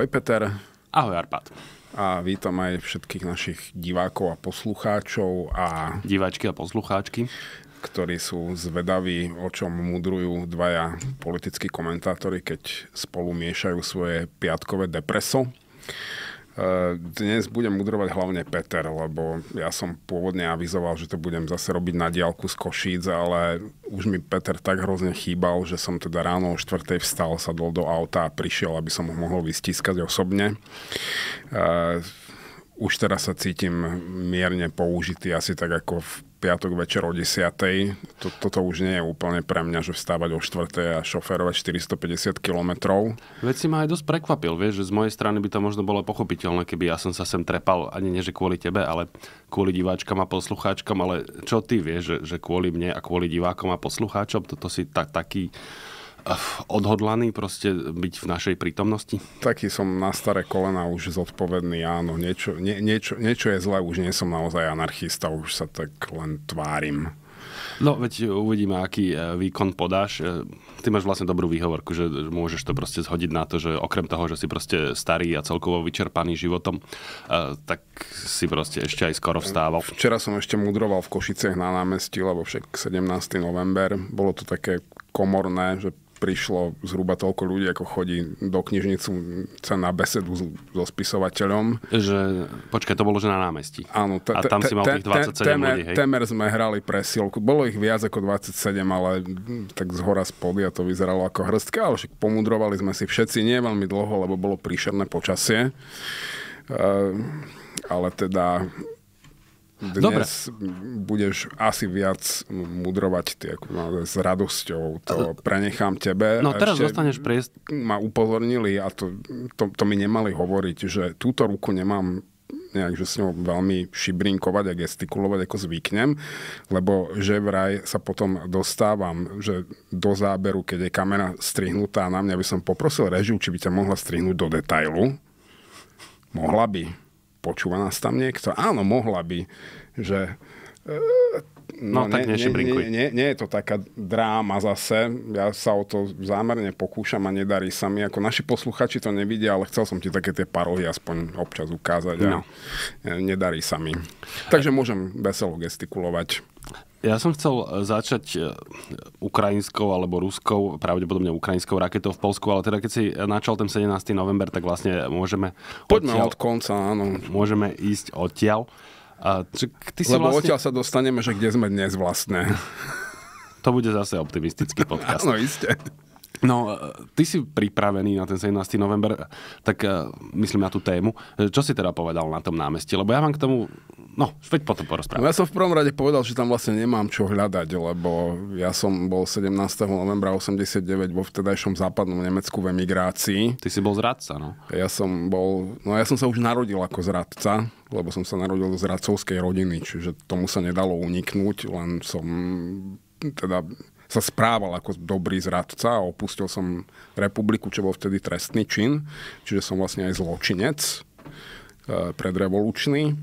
Ahoj Peter. Ahoj Arpad. A vítam aj všetkých našich divákov a poslucháčov a... Diváčky a poslucháčky ktorí sú zvedaví, o čom mudrujú dvaja politickí komentátori, keď spolu miešajú svoje piatkové depreso. Eh, dnes budem mudrovať hlavne Peter, lebo ja som pôvodne avizoval, že to budem zase robiť na diálku z Košíc, ale už mi Peter tak hrozne chýbal, že som teda ráno o 4. vstal, sadol do auta a prišiel, aby som ho mohol vystískať osobne. Eh, už teraz sa cítim mierne použitý, asi tak ako v piatok večer o 10. To, toto už nie je úplne pre mňa, že vstávať o 4. a šoférovať 450 kilometrov. Veď si ma aj dosť prekvapil, vieš, že z mojej strany by to možno bolo pochopiteľné, keby ja som sa sem trepal, ani nie, že kvôli tebe, ale kvôli diváčkam a poslucháčkam, ale čo ty vieš, že, že kvôli mne a kvôli divákom a poslucháčom, toto si ta, taký odhodlaný proste byť v našej prítomnosti? Taký som na staré kolena už zodpovedný, áno. Niečo, nie, niečo, niečo je zle, už nie som naozaj anarchista, už sa tak len tvárim. No, veď uvidíme, aký e, výkon podáš. E, ty máš vlastne dobrú výhovorku, že môžeš to proste zhodiť na to, že okrem toho, že si proste starý a celkovo vyčerpaný životom, e, tak si proste ešte aj skoro vstával. Včera som ešte mudroval v Košicech na námestí, lebo však 17. november, bolo to také komorné, že prišlo zhruba toľko ľudí, ako chodí do knižnicu sa na besedu so spisovateľom. Že, počkaj, to bolo že na námestí. Áno. T- a tam si mal tých 27 temer, ľudí, hej? Temer sme hrali presilku. Bolo ich viac ako 27, ale mm, tak zhora hora spodia to vyzeralo ako hrstka, ale však pomudrovali sme si všetci nie veľmi dlho, lebo bolo príšerné počasie. Ehm, ale teda dnes Dobre. budeš asi viac mudrovať no, s radosťou. To prenechám tebe. No teraz Ešte dostaneš priest. Ma upozornili a to, to, to mi nemali hovoriť, že túto ruku nemám nejak, že s ňou veľmi šibrinkovať a gestikulovať, ako zvyknem, lebo že vraj sa potom dostávam, že do záberu, keď je kamera strihnutá na mňa, by som poprosil režiu, či by ťa mohla strihnúť do detailu. Mohla by počúva nás tam niekto? Áno, mohla by, že... E, no, no tak nie, nie, nie, nie, nie je to taká dráma zase. Ja sa o to zámerne pokúšam a nedarí sa mi. Ako naši posluchači to nevidia, ale chcel som ti také tie paroly aspoň občas ukázať. No. A nedarí sa mi. Takže môžem veselo gestikulovať. Ja som chcel e, začať e, ukrajinskou alebo ruskou, pravdepodobne ukrajinskou raketou v Polsku, ale teda keď si e, načal ten 17. november, tak vlastne môžeme... Poďme odtiaľ, od konca, áno. Môžeme ísť odtiaľ. A, či, ty si Lebo vlastne... odtiaľ sa dostaneme, že kde sme dnes vlastne. To bude zase optimistický podcast. Áno, iste. No, e, ty si pripravený na ten 17. november, tak e, myslím na tú tému. E, čo si teda povedal na tom námestí? Lebo ja vám k tomu, no, späť potom porozprávam. No ja som v prvom rade povedal, že tam vlastne nemám čo hľadať, lebo ja som bol 17. novembra 89 vo vtedajšom západnom Nemecku v emigrácii. Ty si bol zradca, no. Ja som bol, no ja som sa už narodil ako zradca, lebo som sa narodil do zradcovskej rodiny, čiže tomu sa nedalo uniknúť, len som teda sa správal ako dobrý zradca a opustil som republiku, čo bol vtedy trestný čin, čiže som vlastne aj zločinec e, predrevolučný.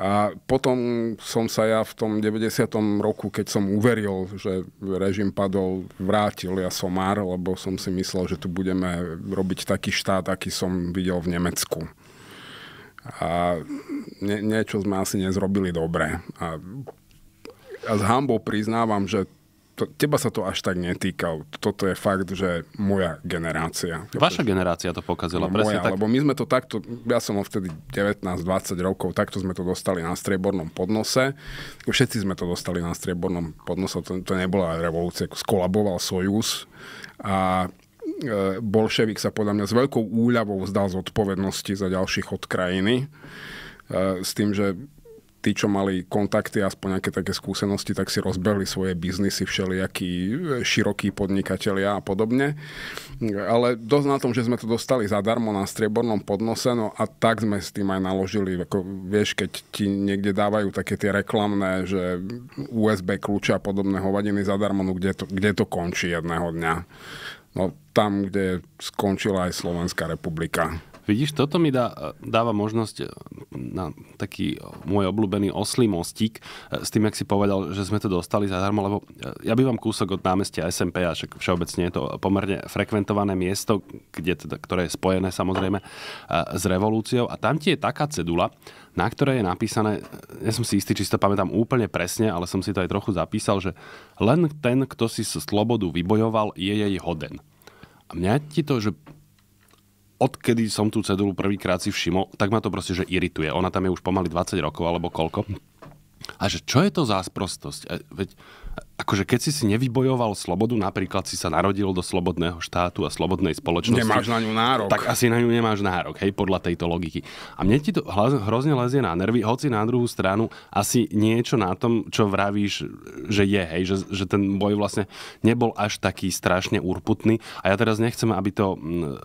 A potom som sa ja v tom 90. roku, keď som uveril, že režim padol, vrátil ja som somár, lebo som si myslel, že tu budeme robiť taký štát, aký som videl v Nemecku. A nie, niečo sme asi nezrobili dobre. A, a s hambou priznávam, že to, teba sa to až tak netýka. Toto je fakt, že moja generácia. Vaša generácia to pokazila, no, moja, tak. Lebo my sme to takto, ja som ho vtedy 19-20 rokov, takto sme to dostali na striebornom podnose. Všetci sme to dostali na striebornom podnose, to, to nebola revolúcia, skolaboval Sojus a e, bolševik sa podľa mňa s veľkou úľavou vzdal odpovednosti za ďalších od krajiny e, s tým, že tí, čo mali kontakty, aspoň nejaké také skúsenosti, tak si rozbehli svoje biznisy, všelijakí e, širokí podnikatelia a podobne. Ale dosť na tom, že sme to dostali zadarmo na striebornom podnose, no a tak sme s tým aj naložili. Ako, vieš, keď ti niekde dávajú také tie reklamné, že USB kľúče a podobné hovadiny zadarmo, no kde to, kde to končí jedného dňa? No tam, kde skončila aj Slovenská republika. Vidíš, toto mi dá, dáva možnosť eh, na taký môj obľúbený oslý mostík eh, s tým, ak si povedal, že sme to dostali zadarmo, lebo eh, ja bývam kúsok od námestia SMP a však všeobecne je to pomerne frekventované miesto, kde teda, ktoré je spojené samozrejme s revolúciou a tam ti je taká cedula, na ktorej je napísané, ja som si istý, či si to pamätám úplne presne, ale som si to aj trochu zapísal, že len ten, kto si slobodu vybojoval, je jej hoden. A mňa ti to, že odkedy som tú cedulu prvýkrát si všimol, tak ma to proste, že irituje. Ona tam je už pomaly 20 rokov alebo koľko. A že čo je to za sprostosť? E, veď akože keď si si nevybojoval slobodu, napríklad si sa narodil do slobodného štátu a slobodnej spoločnosti. Nemáš na ňu nárok. Tak asi na ňu nemáš nárok, hej, podľa tejto logiky. A mne ti to hrozne lezie na nervy, hoci na druhú stranu asi niečo na tom, čo vravíš, že je, hej, že, že ten boj vlastne nebol až taký strašne urputný. A ja teraz nechcem, aby to mm,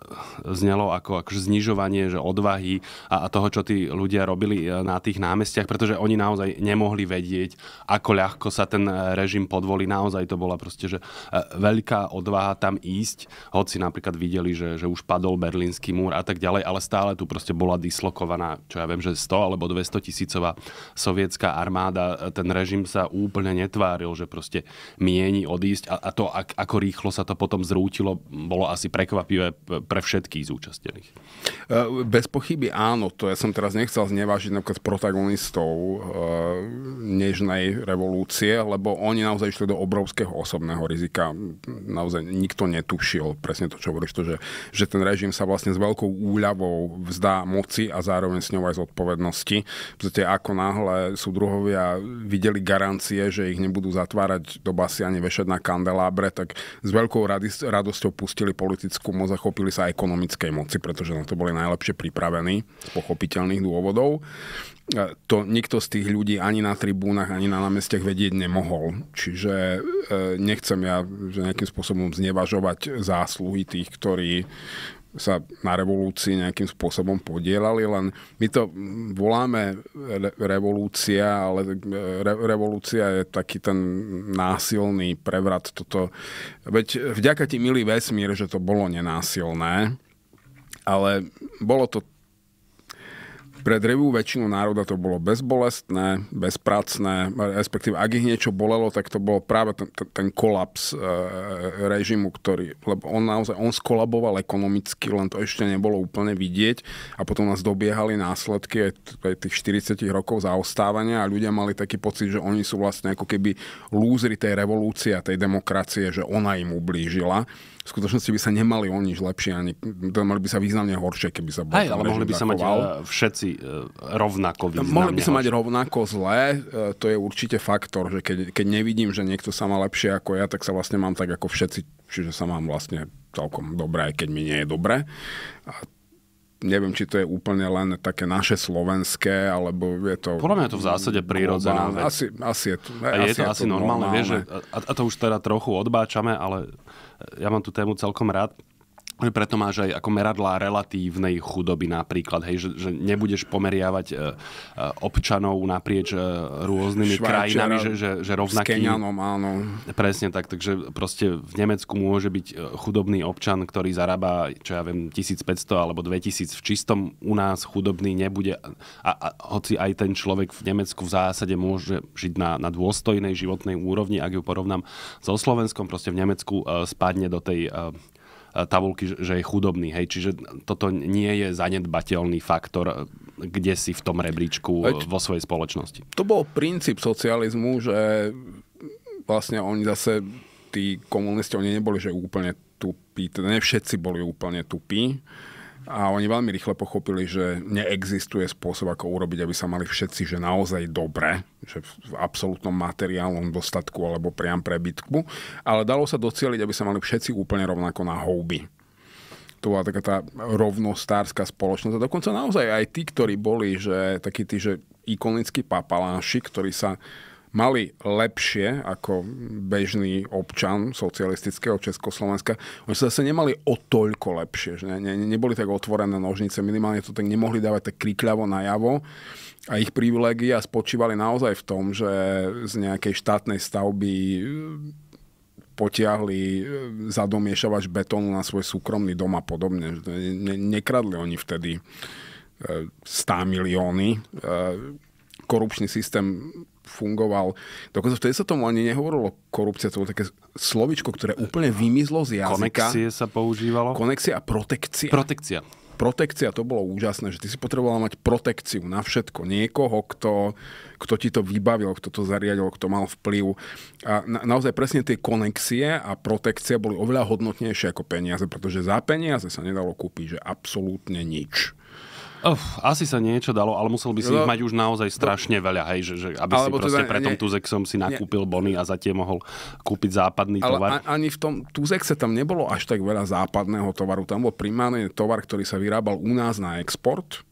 znelo ako akože znižovanie že odvahy a, a toho, čo tí ľudia robili e, na tých námestiach, pretože oni naozaj nemohli vedieť, ako ľahko sa ten režim režim podvolí. Naozaj to bola proste že e, veľká odvaha tam ísť, hoci napríklad videli, že, že už padol berlínsky múr a tak ďalej, ale stále tu proste bola dislokovaná, čo ja viem, že 100 alebo 200 tisícová sovietská armáda. E, ten režim sa úplne netváril, že proste mieni odísť a, a to, ako rýchlo sa to potom zrútilo, bolo asi prekvapivé pre všetkých zúčastnených. E, bez pochyby áno, to ja som teraz nechcel znevážiť napríklad protagonistov e, nežnej revolúcie, lebo oni naozaj išli do obrovského osobného rizika. Naozaj nikto netušil presne to, čo hovoríš, to, že, že ten režim sa vlastne s veľkou úľavou vzdá moci a zároveň s ňou aj zodpovednosti. Pretože ako náhle sú druhovia videli garancie, že ich nebudú zatvárať do basy ani vešať na kandelábre, tak s veľkou radosťou pustili politickú moc a chopili sa ekonomickej moci, pretože na to boli najlepšie pripravení z pochopiteľných dôvodov to nikto z tých ľudí ani na tribúnach, ani na námestiach vedieť nemohol. Čiže e, nechcem ja že nejakým spôsobom znevažovať zásluhy tých, ktorí sa na revolúcii nejakým spôsobom podielali, len my to voláme re- revolúcia, ale e, re- revolúcia je taký ten násilný prevrat. Toto. Veď vďaka ti milý vesmír, že to bolo nenásilné, ale bolo to pre drevú väčšinu národa to bolo bezbolestné, bezpracné, respektíve ak ich niečo bolelo, tak to bol práve ten, ten kolaps e, e, režimu, ktorý, lebo on naozaj, on skolaboval ekonomicky, len to ešte nebolo úplne vidieť a potom nás dobiehali následky aj, aj tých 40 rokov zaostávania a ľudia mali taký pocit, že oni sú vlastne ako keby lúzri tej revolúcie a tej demokracie, že ona im ublížila v skutočnosti by sa nemali o nič lepšie, ani mali by sa významne horšie, keby sa bol ale mohli by sa mať e, všetci e, rovnako významne Mohli by sa mať rovnako zlé, e, to je určite faktor, že keď, keď nevidím, že niekto sa má lepšie ako ja, tak sa vlastne mám tak ako všetci, čiže sa mám vlastne celkom dobré, aj keď mi nie je dobré. A neviem, či to je úplne len také naše slovenské, alebo je to... Podľa mňa je to v zásade prírodzená vec. Asi, asi je to, a asi je to, je to asi normálne, normálne. Vieš, že, a, a to už teda trochu odbáčame, ale ja mám tú tému celkom rád preto máš aj ako meradlá relatívnej chudoby napríklad, hej, že, že nebudeš pomeriavať e, e občanov naprieč e, rôznymi krajinami, že, že, že rovnaký... S Kenianom, áno. Presne tak, takže proste v Nemecku môže byť e, chudobný občan, ktorý zarába, čo ja viem, 1500 alebo 2000 v čistom, u nás chudobný nebude a, a hoci aj ten človek v Nemecku v zásade môže žiť na, na dôstojnej životnej úrovni, ak ju porovnám so Slovenskom, proste v Nemecku e, spadne do tej e, tabulky, že je chudobný. Hej? Čiže toto nie je zanedbateľný faktor, kde si v tom rebríčku Veď, vo svojej spoločnosti. To bol princíp socializmu, že vlastne oni zase, tí komunisti, oni neboli že úplne tupí, teda ne všetci boli úplne tupí, a oni veľmi rýchle pochopili, že neexistuje spôsob, ako urobiť, aby sa mali všetci, že naozaj dobre, že v absolútnom materiálnom dostatku alebo priam prebytku, ale dalo sa docieliť, aby sa mali všetci úplne rovnako na houby to bola taká tá rovnostárska spoločnosť. A dokonca naozaj aj tí, ktorí boli, že takí tí, že ikonickí papaláši, ktorí sa mali lepšie ako bežný občan socialistického Československa. Oni sa zase nemali o toľko lepšie. Že ne, ne, neboli tak otvorené nožnice, minimálne to tak nemohli dávať tak krikľavo najavo. A ich privilégia spočívali naozaj v tom, že z nejakej štátnej stavby e, potiahli e, zadomiešavač betónu na svoj súkromný dom a podobne. Ne, nekradli oni vtedy 100 e, milióny. Korupčný systém fungoval. Dokonca vtedy sa tomu ani nehovorilo korupcia, to bolo také slovičko, ktoré úplne vymizlo z jazyka. Konexie sa používalo. Konexie a protekcia. Protekcia. Protekcia, to bolo úžasné, že ty si potrebovala mať protekciu na všetko. Niekoho, kto, kto ti to vybavil, kto to zariadil, kto mal vplyv. A na, naozaj presne tie konexie a protekcia boli oveľa hodnotnejšie ako peniaze, pretože za peniaze sa nedalo kúpiť, že absolútne nič. Uf, asi sa niečo dalo, ale musel by si no, ich mať už naozaj strašne veľa, hej, že, že aby si proste teda, pre tom Tuzexom si nakúpil nie. bony a tie mohol kúpiť západný ale tovar. ani v tom Tuzexe tam nebolo až tak veľa západného tovaru, tam bol primárne tovar, ktorý sa vyrábal u nás na export,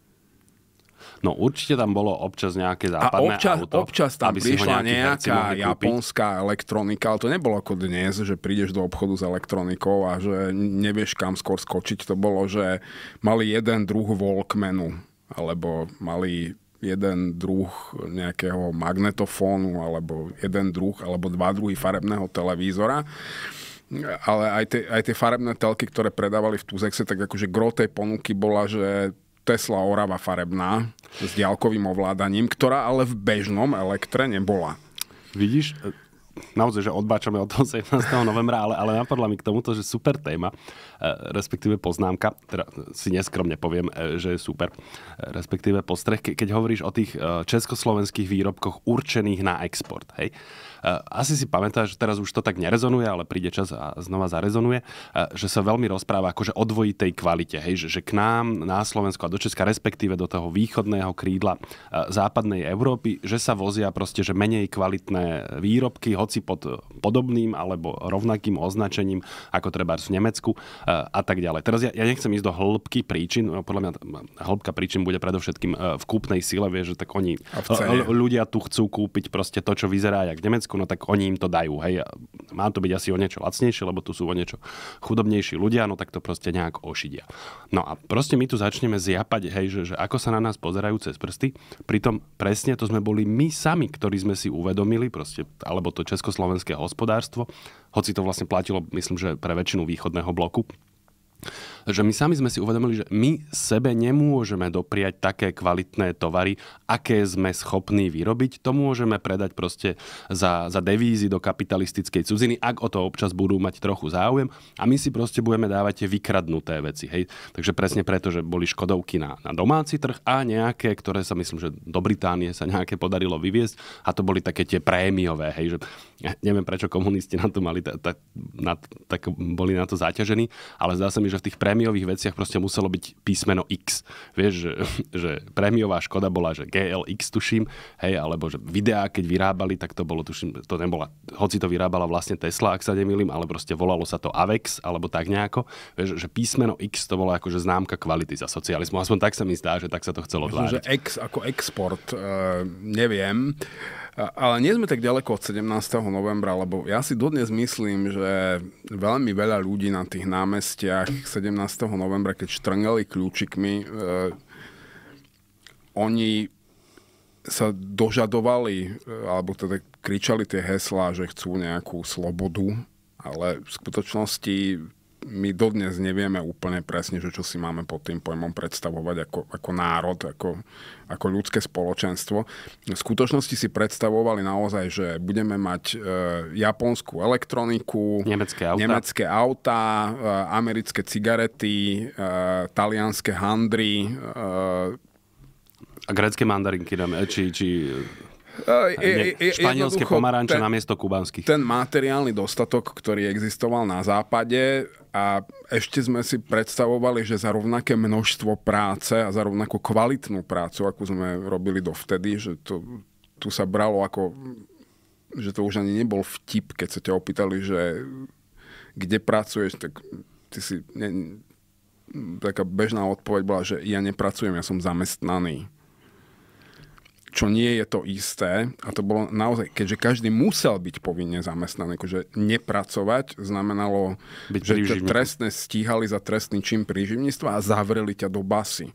No určite tam bolo občas nejaké západné a občas, auto. občas tam aby prišla nejaká japonská elektronika, ale to nebolo ako dnes, že prídeš do obchodu s elektronikou a že nevieš kam skôr skočiť. To bolo, že mali jeden druh Walkmanu, alebo mali jeden druh nejakého magnetofónu, alebo jeden druh, alebo dva druhy farebného televízora ale aj tie, aj tie farebné telky, ktoré predávali v Tuzexe, tak akože gro tej ponuky bola, že Tesla Orava farebná s diálkovým ovládaním, ktorá ale v bežnom elektre nebola. Vidíš, e, naozaj, že odbáčame od toho 17. novembra, ale, ale napadla mi k tomuto, že super téma, e, respektíve poznámka, teda si neskromne poviem, e, že je super, respektíve postreh, keď hovoríš o tých československých výrobkoch určených na export, hej, asi si pamätáš, že teraz už to tak nerezonuje, ale príde čas a znova zarezonuje, že sa veľmi rozpráva akože o dvojitej kvalite, hej, že, že k nám na Slovensko a do Česka, respektíve do toho východného krídla západnej Európy, že sa vozia proste, že menej kvalitné výrobky, hoci pod podobným alebo rovnakým označením, ako treba v Nemecku a tak ďalej. Teraz ja, ja nechcem ísť do hĺbky príčin, no, podľa mňa hĺbka príčin bude predovšetkým e, v kúpnej sile, vieš, že tak oni ľudia tu chcú kúpiť proste to, čo vyzerá jak v Nemecku, Slovensku, no tak oni im to dajú. Hej. Má to byť asi o niečo lacnejšie, lebo tu sú o niečo chudobnejší ľudia, no tak to proste nejak ošidia. No a proste my tu začneme zjapať, hej, že, že ako sa na nás pozerajú cez prsty, pritom presne to sme boli my sami, ktorí sme si uvedomili, proste, alebo to československé hospodárstvo, hoci to vlastne platilo, myslím, že pre väčšinu východného bloku, že my sami sme si uvedomili, že my sebe nemôžeme dopriať také kvalitné tovary, aké sme schopní vyrobiť. To môžeme predať proste za, za devízy do kapitalistickej cudziny, ak o to občas budú mať trochu záujem. A my si proste budeme dávať tie vykradnuté veci. Hej? Takže presne preto, že boli škodovky na, na domáci trh a nejaké, ktoré sa myslím, že do Británie sa nejaké podarilo vyviesť a to boli také tie prémiové. Hej? Že, ja neviem, prečo komunisti na to mali, ta, ta, na, tak boli na to zaťažení, ale zdá sa mi, že v tých prémiových veciach proste muselo byť písmeno X. Vieš, že, že prémiová škoda bola, že GLX tuším, hej, alebo že videá, keď vyrábali, tak to bolo, tuším, to nebola, hoci to vyrábala vlastne Tesla, ak sa nemýlim, ale proste volalo sa to Avex, alebo tak nejako. Vieš, že písmeno X to bola akože známka kvality za socializmu. Aspoň tak sa mi zdá, že tak sa to chcelo Myslím, že X ako export, uh, neviem. Ale nie sme tak ďaleko od 17. novembra, lebo ja si dodnes myslím, že veľmi veľa ľudí na tých námestiach 17. novembra, keď štrngali kľúčikmi, eh, oni sa dožadovali, e, alebo teda kričali tie heslá, že chcú nejakú slobodu, ale v skutočnosti my dodnes nevieme úplne presne, že čo si máme pod tým pojmom predstavovať ako, ako národ, ako, ako ľudské spoločenstvo. V skutočnosti si predstavovali naozaj, že budeme mať e, japonskú elektroniku, nemecké auta, nemecké auta e, americké cigarety, e, talianské handry. E, a grecké mandarinky, e, či, či je, je, španielské pomaranče na miesto kubanských. Ten materiálny dostatok, ktorý existoval na západe a ešte sme si predstavovali, že za rovnaké množstvo práce a za rovnakú kvalitnú prácu, ako sme robili dovtedy, že to, tu sa bralo ako že to už ani nebol vtip, keď sa ťa opýtali, že kde pracuješ, tak ty si... Ne, taká bežná odpoveď bola, že ja nepracujem, ja som zamestnaný čo nie je to isté. A to bolo naozaj, keďže každý musel byť povinne zamestnaný, akože nepracovať znamenalo, byť že ťa trestne stíhali za trestný čin príživníctva a zavreli ťa do basy. E,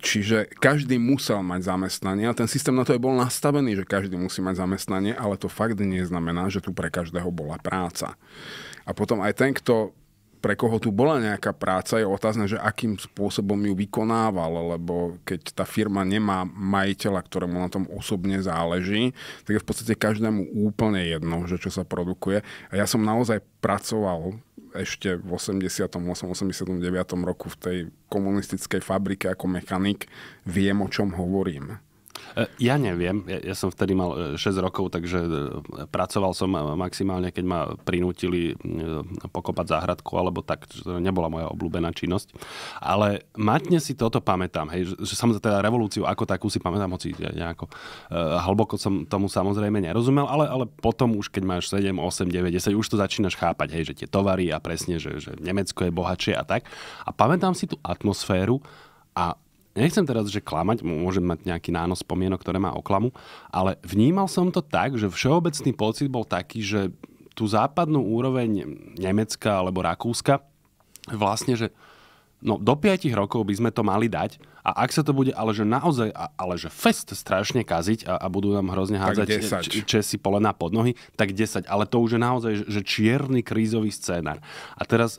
čiže každý musel mať zamestnanie a ten systém na to je bol nastavený, že každý musí mať zamestnanie, ale to fakt neznamená, že tu pre každého bola práca. A potom aj ten, kto pre koho tu bola nejaká práca, je otázne, že akým spôsobom ju vykonával, lebo keď tá firma nemá majiteľa, ktorému na tom osobne záleží, tak je v podstate každému úplne jedno, že čo sa produkuje. A ja som naozaj pracoval ešte v 88. 89. roku v tej komunistickej fabrike ako mechanik, viem, o čom hovorím. E, ja neviem, ja, ja som vtedy mal 6 e, rokov, takže e, pracoval som maximálne, keď ma prinútili pokopať záhradku alebo tak, to nebola moja obľúbená činnosť. Ale matne si toto pamätám, hej, že, že samozrejme teda revolúciu ako takú si pamätám, hoci nejako hlboko som tomu samozrejme nerozumel, ale, ale potom už keď máš 7, 8, 9, 10, už to začínaš chápať, hej, že tie tovary a presne, že, že Nemecko je bohatšie a tak. A pamätám si tú atmosféru a nechcem teraz, že klamať, môžem mať nejaký nános spomienok, ktoré má oklamu, ale vnímal som to tak, že všeobecný pocit bol taký, že tú západnú úroveň Nemecka alebo Rakúska vlastne, že no do 5 rokov by sme to mali dať a ak sa to bude ale že naozaj, ale že fest strašne kaziť a, a budú nám hrozne hádzať e, Česi polená pod nohy, tak 10. Ale to už je naozaj že čierny krízový scénar. A teraz,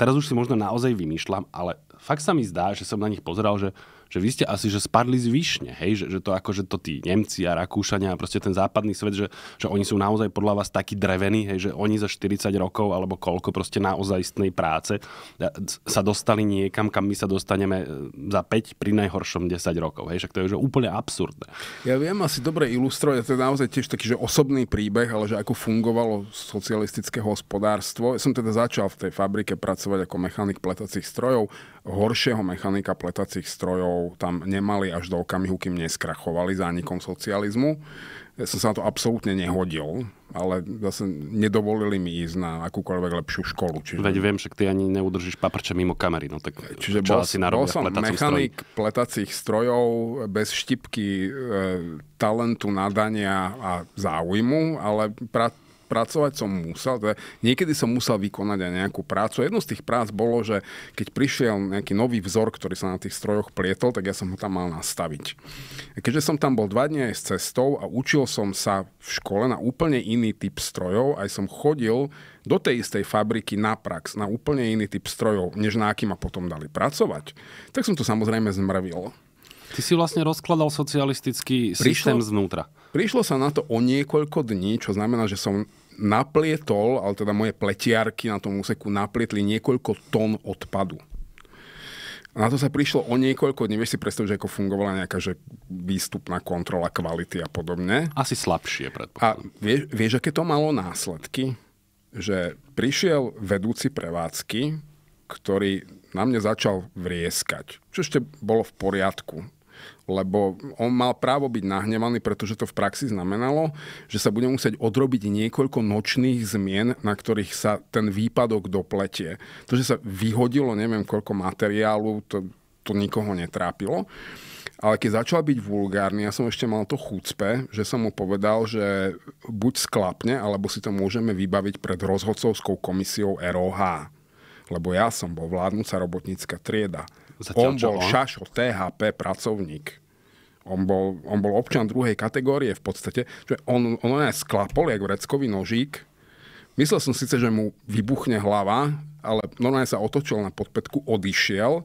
teraz už si možno naozaj vymýšľam, ale fakt sa mi zdá, že som na nich pozeral, že že vy ste asi že spadli z výšne, hej? Že, že to ako, že to tí Nemci a Rakúšania a proste ten západný svet, že, že oni sú naozaj podľa vás takí drevení, hej? Že oni za 40 rokov alebo koľko proste naozaj istnej práce e, sa dostali niekam, kam my sa dostaneme e, za 5 pri najhoršom 10 rokov, hej? Však to je že úplne absurdné. Ja viem asi dobre ilustrovať, to je naozaj tiež taký, že osobný príbeh, ale že ako fungovalo socialistické hospodárstvo. Ja som teda začal v tej fabrike pracovať ako mechanik pletacích strojov horšieho mechanika pletacích strojov tam nemali až do okamihu, kým neskrachovali zánikom socializmu. Ja som sa na to absolútne nehodil, ale zase nedovolili mi ísť na akúkoľvek lepšiu školu. Čiže... Veď viem, však ty ani neudržíš paprče mimo kamery, no tak Čiže bol, asi bol som mechanik stroj? pletacích strojov bez štipky e, talentu, nadania a záujmu, ale pra, pracovať som musel, teda niekedy som musel vykonať aj nejakú prácu. Jedno z tých prác bolo, že keď prišiel nejaký nový vzor, ktorý sa na tých strojoch plietol, tak ja som ho tam mal nastaviť. A keďže som tam bol dva dní aj s cestou a učil som sa v škole na úplne iný typ strojov, aj som chodil do tej istej fabriky na prax, na úplne iný typ strojov, než na aký ma potom dali pracovať, tak som to samozrejme zmrvil. Ty si vlastne rozkladal socialistický prišlo, systém znútra. Prišlo sa na to o niekoľko dní, čo znamená, že som naplietol, ale teda moje pletiarky na tom úseku naplietli niekoľko tón odpadu. A na to sa prišlo o niekoľko dní. Vieš si predstaviť, že ako fungovala nejaká že výstupná kontrola kvality a podobne. Asi slabšie, predpokladám. A vieš, vieš, aké to malo následky? Že prišiel vedúci prevádzky, ktorý na mne začal vrieskať, čo ešte bolo v poriadku lebo on mal právo byť nahnevaný, pretože to v praxi znamenalo, že sa bude musieť odrobiť niekoľko nočných zmien, na ktorých sa ten výpadok dopletie. To, že sa vyhodilo neviem koľko materiálu, to, to nikoho netrápilo. Ale keď začal byť vulgárny, ja som ešte mal to chúcpe, že som mu povedal, že buď sklapne, alebo si to môžeme vybaviť pred rozhodcovskou komisiou ROH. Lebo ja som bol vládnúca robotnícka trieda Zatiaľ, on bol on? šašo THP pracovník. On bol, on bol občan druhej kategórie v podstate. Čiže on, on aj sklapol, jak vreckový nožík. Myslel som síce, že mu vybuchne hlava, ale normálne sa otočil na podpetku, odišiel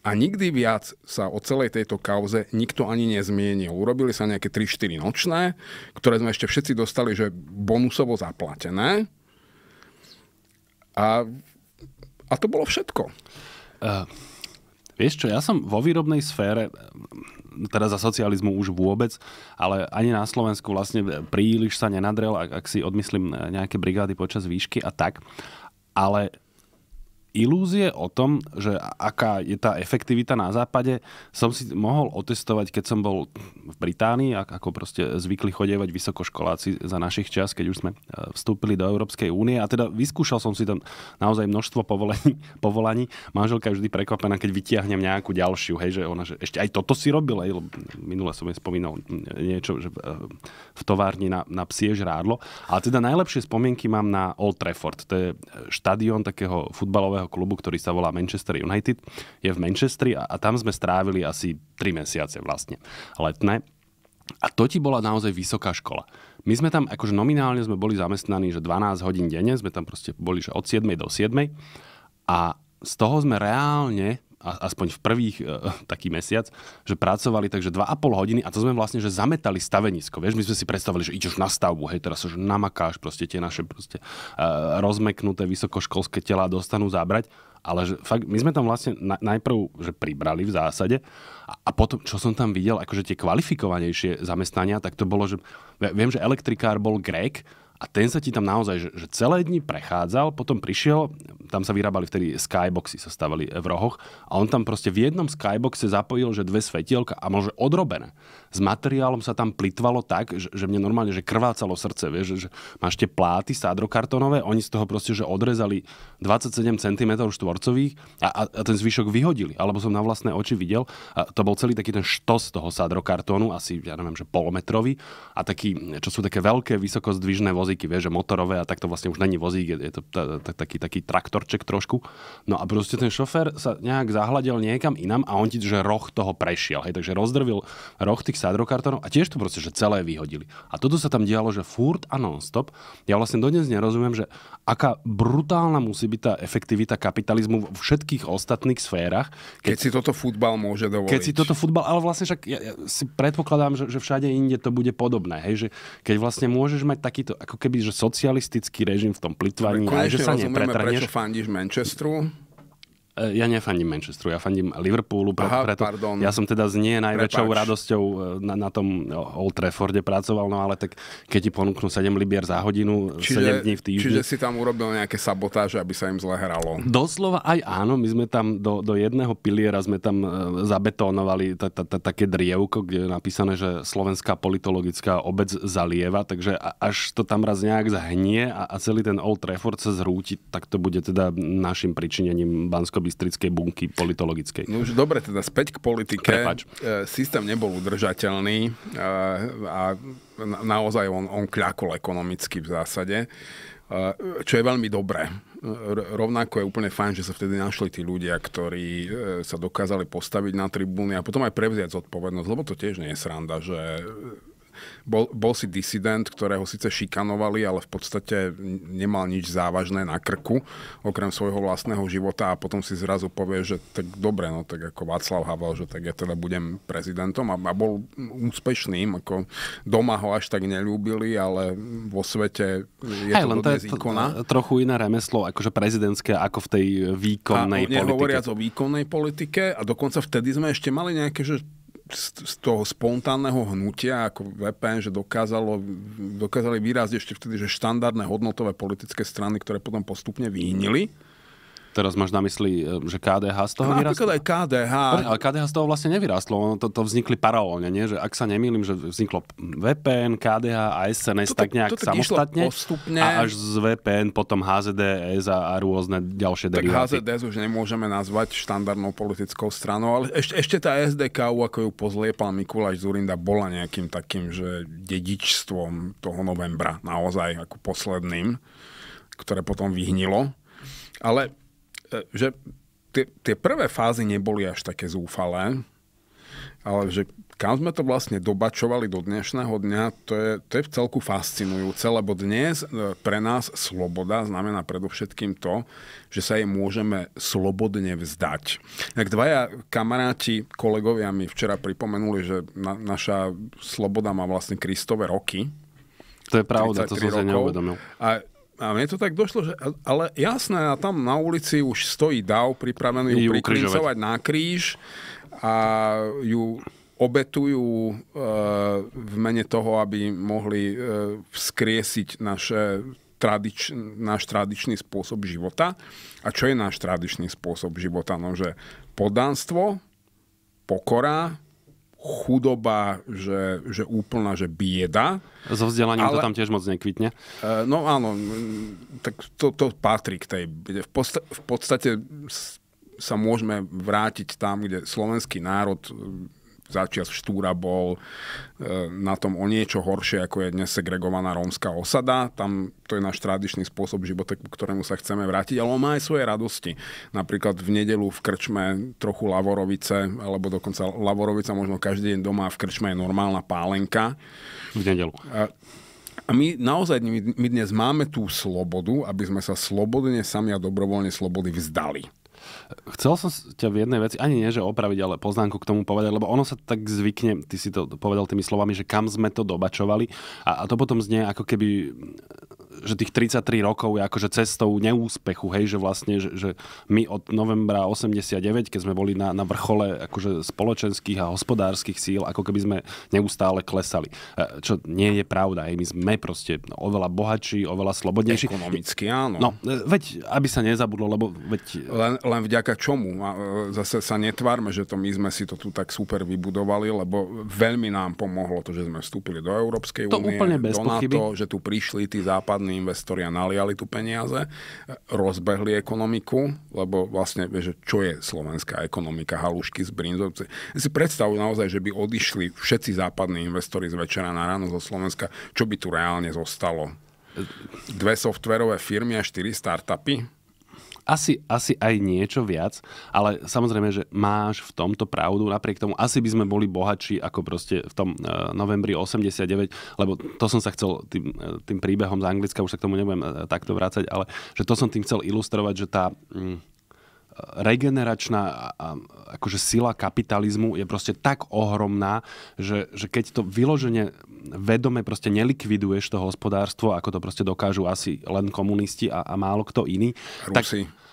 a nikdy viac sa o celej tejto kauze nikto ani nezmienil. Urobili sa nejaké 3-4 nočné, ktoré sme ešte všetci dostali, že bonusovo zaplatené. A, a to bolo všetko. Uh, Vieš čo, ja som vo výrobnej sfére, teda za socializmu už vôbec, ale ani na Slovensku vlastne príliš sa nenadrel, ak, ak si odmyslím nejaké brigády počas výšky a tak. Ale ilúzie o tom, že aká je tá efektivita na západe, som si mohol otestovať, keď som bol v Británii, ako proste zvykli chodievať vysokoškoláci za našich čas, keď už sme e, vstúpili do Európskej únie. A teda vyskúšal som si tam naozaj množstvo povolení, povolaní. Manželka je vždy prekvapená, keď vytiahnem nejakú ďalšiu, hej, že ona, že ešte aj toto si robila, hej, minule som jej spomínal niečo, že v e, továrni na, na psie žrádlo. Ale teda najlepšie spomienky mám na Old Trafford, to je e, štadión takého futbalového futbalového klubu, ktorý sa volá Manchester United. Je v Manchestri a, a tam sme strávili asi 3 mesiace vlastne letné. A to ti bola naozaj vysoká škola. My sme tam, akože nominálne sme boli zamestnaní, že 12 hodín denne, sme tam proste boli, že od 7 do 7. A z toho sme reálne aspoň v prvých e, taký mesiac, že pracovali takže 2,5 hodiny a to sme vlastne, že zametali stavenisko. Vieš, my sme si predstavili, že ideš na stavbu, hej, teraz už namakáš, proste tie naše proste, e, rozmeknuté vysokoškolské tela dostanú zábrať ale že fakt, my sme tam vlastne na, najprv že pribrali v zásade a, a potom, čo som tam videl, akože tie kvalifikovanejšie zamestnania, tak to bolo, že viem, že elektrikár bol Grek a ten sa ti tam naozaj, že, že celé dni prechádzal, potom prišiel, tam sa vyrábali vtedy skyboxy, sa stavali v rohoch a on tam proste v jednom skyboxe zapojil, že dve svetielka a môže odrobené. S materiálom sa tam plitvalo tak, že, že mne normálne, že krvácalo srdce, vieš, že, že máš tie pláty sádrokartonové, oni z toho proste, že odrezali 27 cm štvorcových a, a, a ten zvyšok vyhodili, alebo som na vlastné oči videl a to bol celý taký ten štos toho sádrokartónu, asi, ja neviem, že polmetrový a taký, čo sú také veľké, vysokozdvižné vozy vozíky, vieš, že motorové a tak to vlastne už není vozík, je, je to ta, ta, taký, taký traktorček trošku. No a proste ten šofér sa nejak zahľadil niekam inam a on ti, že roh toho prešiel. Hej, takže rozdrvil roh tých sadrokartónov a tiež to proste, že celé vyhodili. A toto sa tam dialo, že furt a nonstop. Ja vlastne dodnes nerozumiem, že aká brutálna musí byť tá efektivita kapitalizmu v všetkých ostatných sférach. Keď, keď si toto futbal môže dovoliť. Keď si toto futbal, ale vlastne však ja, ja si predpokladám, že, že všade inde to bude podobné. Hej, že keď vlastne môžeš mať takýto, ako keby že socialistický režim v tom plitvaní, že sa nepretrhneš. prečo fandíš Manchesteru E, ja nefandím Manchesteru, ja fandím Liverpoolu, pre, Aha, preto pardon. ja som teda s nie najväčšou Prepač. radosťou e, na, na tom Old Trafforde pracoval, no ale tak keď ti ponúknu 7 libier za hodinu, čiže, 7 dní v týždni. Čiže si tam urobil nejaké sabotáže, aby sa im zle hralo. Doslova aj áno, my sme tam do, do jedného piliera sme tam e, zabetónovali také drievko, kde je napísané, že Slovenská politologická obec zalieva, takže až to tam raz nejak zhnie a, a celý ten Old Trafford sa zrúti, tak to bude teda našim pričinením bansko bystrickej bunky politologickej. No už dobre, teda späť k politike. Prepač. E, systém nebol udržateľný e, a na, naozaj on, on kľakol ekonomicky v zásade e, čo je veľmi dobré. E, rovnako je úplne fajn, že sa vtedy našli tí ľudia, ktorí e, sa dokázali postaviť na tribúny a potom aj prevziať zodpovednosť, lebo to tiež nie je sranda, že bol, bol si disident, ktorého síce šikanovali, ale v podstate nemal nič závažné na krku, okrem svojho vlastného života a potom si zrazu povie, že tak dobre, no tak ako Václav Havel, že tak ja teda budem prezidentom a, a bol úspešným, ako doma ho až tak neľúbili, ale vo svete je Aj, to len to je ikona. trochu iné remeslo, akože prezidentské, ako v tej výkonnej a, politike. A o výkonnej politike a dokonca vtedy sme ešte mali nejaké, že z toho spontánneho hnutia ako VPN, že dokázalo, dokázali výrazne ešte vtedy, že štandardné hodnotové politické strany, ktoré potom postupne vyhnili. Teraz máš na mysli, e, že KDH z toho no, vyrástlo? Napríklad aj KDH. ale KDH z toho vlastne nevyrástlo, ono to, to vznikli paralelne, nie? Že ak sa nemýlim, že vzniklo VPN, KDH a SNS to tak nejak to samostatne. Postupne. A až z VPN potom HZDS a, a rôzne ďalšie deriváty. Tak HZDS už nemôžeme nazvať štandardnou politickou stranou, ale ešte, ešte tá SDK, ako ju pozliepal Mikuláš Zurinda, bola nejakým takým, že dedičstvom toho novembra, naozaj ako posledným, ktoré potom vyhnilo. Ale E, že tie, tie prvé fázy neboli až také zúfalé, ale že kam sme to vlastne dobačovali do dnešného dňa, to je, to je v celku fascinujúce, lebo dnes e, pre nás sloboda znamená predovšetkým to, že sa jej môžeme slobodne vzdať. Tak dvaja kamaráti, kolegovia mi včera pripomenuli, že na, naša sloboda má vlastne Kristové roky. To je pravda, to som sa neuvedomil. A a mne to tak došlo, že, ale jasné, a tam na ulici už stojí dav pripravený ju prikrincovať na kríž a ju obetujú e, v mene toho, aby mohli e, vzkriesiť naše tradič, náš tradičný spôsob života. A čo je náš tradičný spôsob života? No, že podánstvo, pokora, chudoba, že, že úplná, že bieda. So vzdelaním ale, to tam tiež moc nekvitne. E, no áno, tak to, to patrí k tej... V, podsta- v podstate sa môžeme vrátiť tam, kde slovenský národ začias Štúra bol e, na tom o niečo horšie, ako je dnes segregovaná rómska osada. Tam to je náš tradičný spôsob života, k ktorému sa chceme vrátiť, ale on má aj svoje radosti. Napríklad v nedelu v krčme trochu lavorovice, alebo dokonca lavorovica možno každý deň doma v krčme je normálna pálenka. V nedelu. A, e, a my naozaj my dnes máme tú slobodu, aby sme sa slobodne sami a dobrovoľne slobody vzdali. Chcel som ťa v jednej veci, ani nie, že opraviť, ale poznámku k tomu povedať, lebo ono sa tak zvykne, ty si to povedal tými slovami, že kam sme to dobačovali a, a to potom znie ako keby že tých 33 rokov je akože cestou neúspechu, hej, že vlastne, že, že my od novembra 89, keď sme boli na, na vrchole akože spoločenských a hospodárskych síl, ako keby sme neustále klesali. E, čo nie je pravda, hej, my sme proste oveľa bohatší, oveľa slobodnejší. Ekonomicky, áno. No, e, veď, aby sa nezabudlo, lebo veď... Len, len vďaka čomu? E, zase sa netvárme, že to my sme si to tu tak super vybudovali, lebo veľmi nám pomohlo to, že sme vstúpili do Európskej únie, do NATO, že tu prišli tí západ západní investori a naliali tu peniaze, e, rozbehli ekonomiku, lebo vlastne, vieš, čo je slovenská ekonomika, halušky z Brinzovci. Si predstavujú naozaj, že by odišli všetci západní investori z večera na ráno zo Slovenska, čo by tu reálne zostalo? Dve softverové firmy a štyri startupy? asi, asi aj niečo viac, ale samozrejme, že máš v tomto pravdu, napriek tomu asi by sme boli bohatší ako proste v tom uh, novembri 89, lebo to som sa chcel tým, e, tým príbehom z Anglicka, už sa k tomu nebudem uh, takto vrácať, ale že to som tým chcel ilustrovať, že tá... Um, regeneračná akože sila kapitalizmu je proste tak ohromná, že, že keď to vyložene vedome proste nelikviduješ to hospodárstvo, ako to proste dokážu asi len komunisti a, a málo kto iný. Rusi. Tak,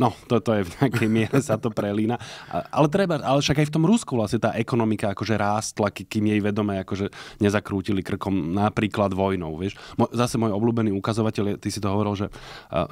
no, toto je v nejakej miere sa to prelína. Ale treba, ale však aj v tom Rusku vlastne tá ekonomika akože rástla, kým jej vedome akože nezakrútili krkom napríklad vojnou, vieš. Zase môj obľúbený ukazovateľ, ty si to hovoril, že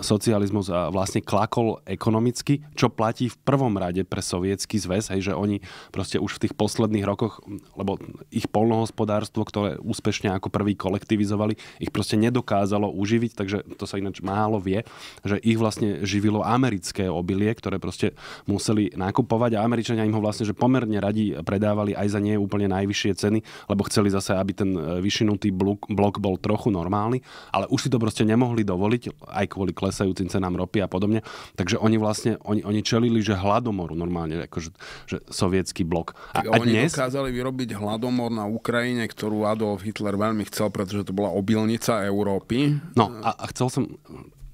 socializmus vlastne klakol ekonomicky, čo platí v prvom rade pre sovietský zväz, hej, že oni proste už v tých posledných rokoch, lebo ich polnohospodárstvo, ktoré úspešne ako prvý kolektivizovali, ich proste nedokázalo uživiť, takže to sa ináč málo vie, že ich vlastne živilo americké obilie, ktoré proste museli nakupovať a Američania im ho vlastne že pomerne radi predávali aj za nie úplne najvyššie ceny, lebo chceli zase, aby ten e, vyšinutý blok, blok bol trochu normálny, ale už si to proste nemohli dovoliť aj kvôli klesajúcim cenám ropy a podobne. Takže oni vlastne, oni, oni čelili, že hladomoru normálne, akože, že sovietský blok. A, a oni dnes... dokázali vyrobiť hladomor na Ukrajine, ktorú Adolf Hitler veľmi chcel, pretože to bola obilnica Európy. No a, a chcel som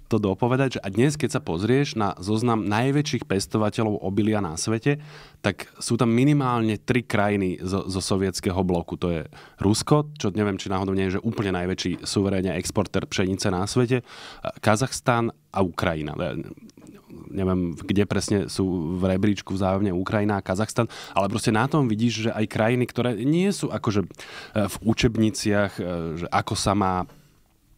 to dopovedať, že a dnes, keď sa pozrieš na zoznam najväčších pestovateľov obilia na svete, tak sú tam minimálne tri krajiny zo, zo sovietského bloku. To je Rusko, čo neviem, či náhodou nie je, že úplne najväčší suverénne exporter pšenice na svete, Kazachstan a Ukrajina neviem, kde presne sú v rebríčku vzájomne Ukrajina a Kazachstan, ale proste na tom vidíš, že aj krajiny, ktoré nie sú akože e, v učebniciach, e, že ako sa má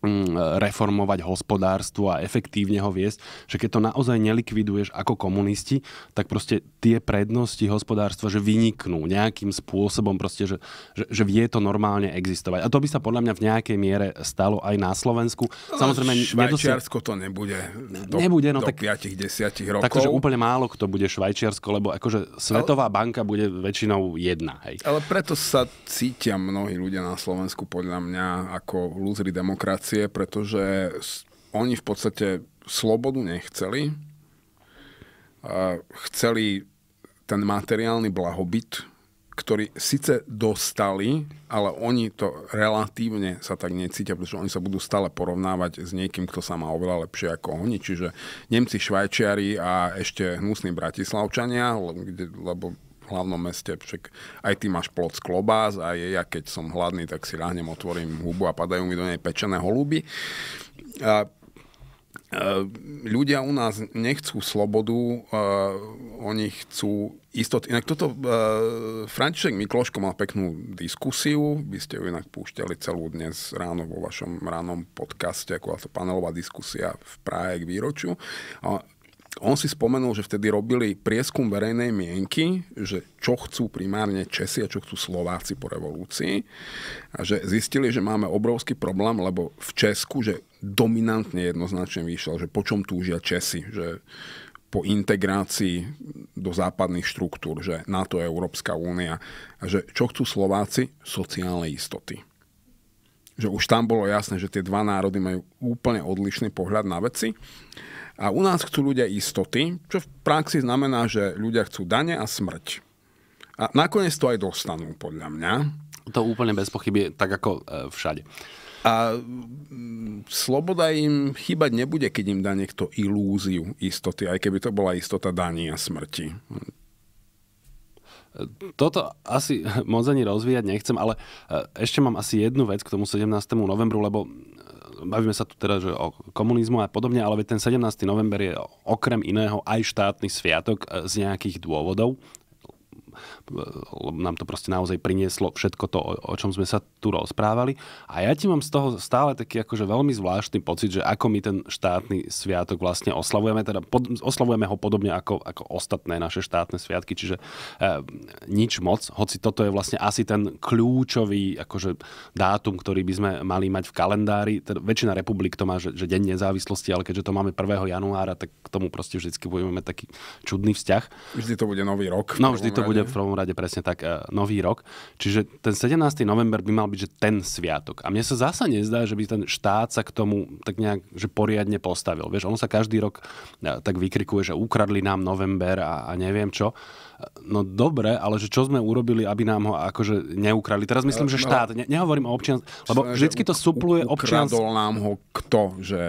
Mm, reformovať hospodárstvo a efektívne ho viesť, že keď to naozaj nelikviduješ ako komunisti, tak proste tie prednosti hospodárstva, že vyniknú nejakým spôsobom, proste, že, že, že vie to normálne existovať. A to by sa podľa mňa v nejakej miere stalo aj na Slovensku. No, Samozrejme, Švajčiarsko nedosi... to nebude do, nebude, no, do tak, 5-10 rokov. Takže úplne málo kto bude Švajčiarsko, lebo akože Svetová ale, banka bude väčšinou jedna. Hej. Ale preto sa cítia mnohí ľudia na Slovensku podľa mňa ako lúzri demokracie situácie, pretože oni v podstate slobodu nechceli. Chceli ten materiálny blahobyt, ktorý síce dostali, ale oni to relatívne sa tak necítia, pretože oni sa budú stále porovnávať s niekým, kto sa má oveľa lepšie ako oni. Čiže Nemci, Švajčiari a ešte hnusní Bratislavčania, lebo hlavnom meste, však aj ty máš plot klobás a ja keď som hladný, tak si ráhnem, otvorím hubu a padajú mi do nej pečené holuby. A, ľudia u nás nechcú slobodu, oni chcú istoty. Inak toto František Mikloško mal peknú diskusiu, by ste ju inak púšťali celú dnes ráno vo vašom ránom podcaste, ako to panelová diskusia v Prahe k výročiu. A on si spomenul, že vtedy robili prieskum verejnej mienky, že čo chcú primárne Česi a čo chcú Slováci po revolúcii. A že zistili, že máme obrovský problém, lebo v Česku, že dominantne jednoznačne vyšiel, že po čom túžia Česi, že po integrácii do západných štruktúr, že NATO je Európska únia a že čo chcú Slováci? Sociálne istoty. Že už tam bolo jasné, že tie dva národy majú úplne odlišný pohľad na veci. A u nás chcú ľudia istoty, čo v praxi znamená, že ľudia chcú dane a smrť. A nakoniec to aj dostanú, podľa mňa. To úplne bez pochyby, tak ako e, všade. A mm, sloboda im chýbať nebude, keď im dá niekto ilúziu istoty, aj keby to bola istota daní a smrti. E, toto asi moc ani rozvíjať nechcem, ale e, ešte mám asi jednu vec k tomu 17. novembru, lebo bavíme sa tu teda že o komunizmu a podobne, ale ten 17. november je okrem iného aj štátny sviatok e, z nejakých dôvodov nám to proste naozaj prinieslo všetko to, o čom sme sa tu rozprávali. A ja ti mám z toho stále taký akože veľmi zvláštny pocit, že ako my ten štátny sviatok vlastne oslavujeme, teda pod, oslavujeme ho podobne ako, ako ostatné naše štátne sviatky, čiže e, nič moc, hoci toto je vlastne asi ten kľúčový akože dátum, ktorý by sme mali mať v kalendári. Teda väčšina republik to má, že, že deň nezávislosti, ale keďže to máme 1. januára, tak k tomu proste vždycky budeme mať taký čudný vzťah. Vždy to bude nový rok. No, vždy to bude v prvom rade presne tak uh, nový rok. Čiže ten 17. november by mal byť, že ten sviatok. A mne sa zasa nezdá, že by ten štát sa k tomu tak nejak že poriadne postavil. Vieš, ono sa každý rok uh, tak vykrikuje, že ukradli nám november a, a neviem čo no dobre, ale že čo sme urobili, aby nám ho akože neukrali? Teraz myslím, že no, no. štát, ne, nehovorím o občianstve, lebo vždycky to supluje občianstvo. Ukradol nám ho kto, že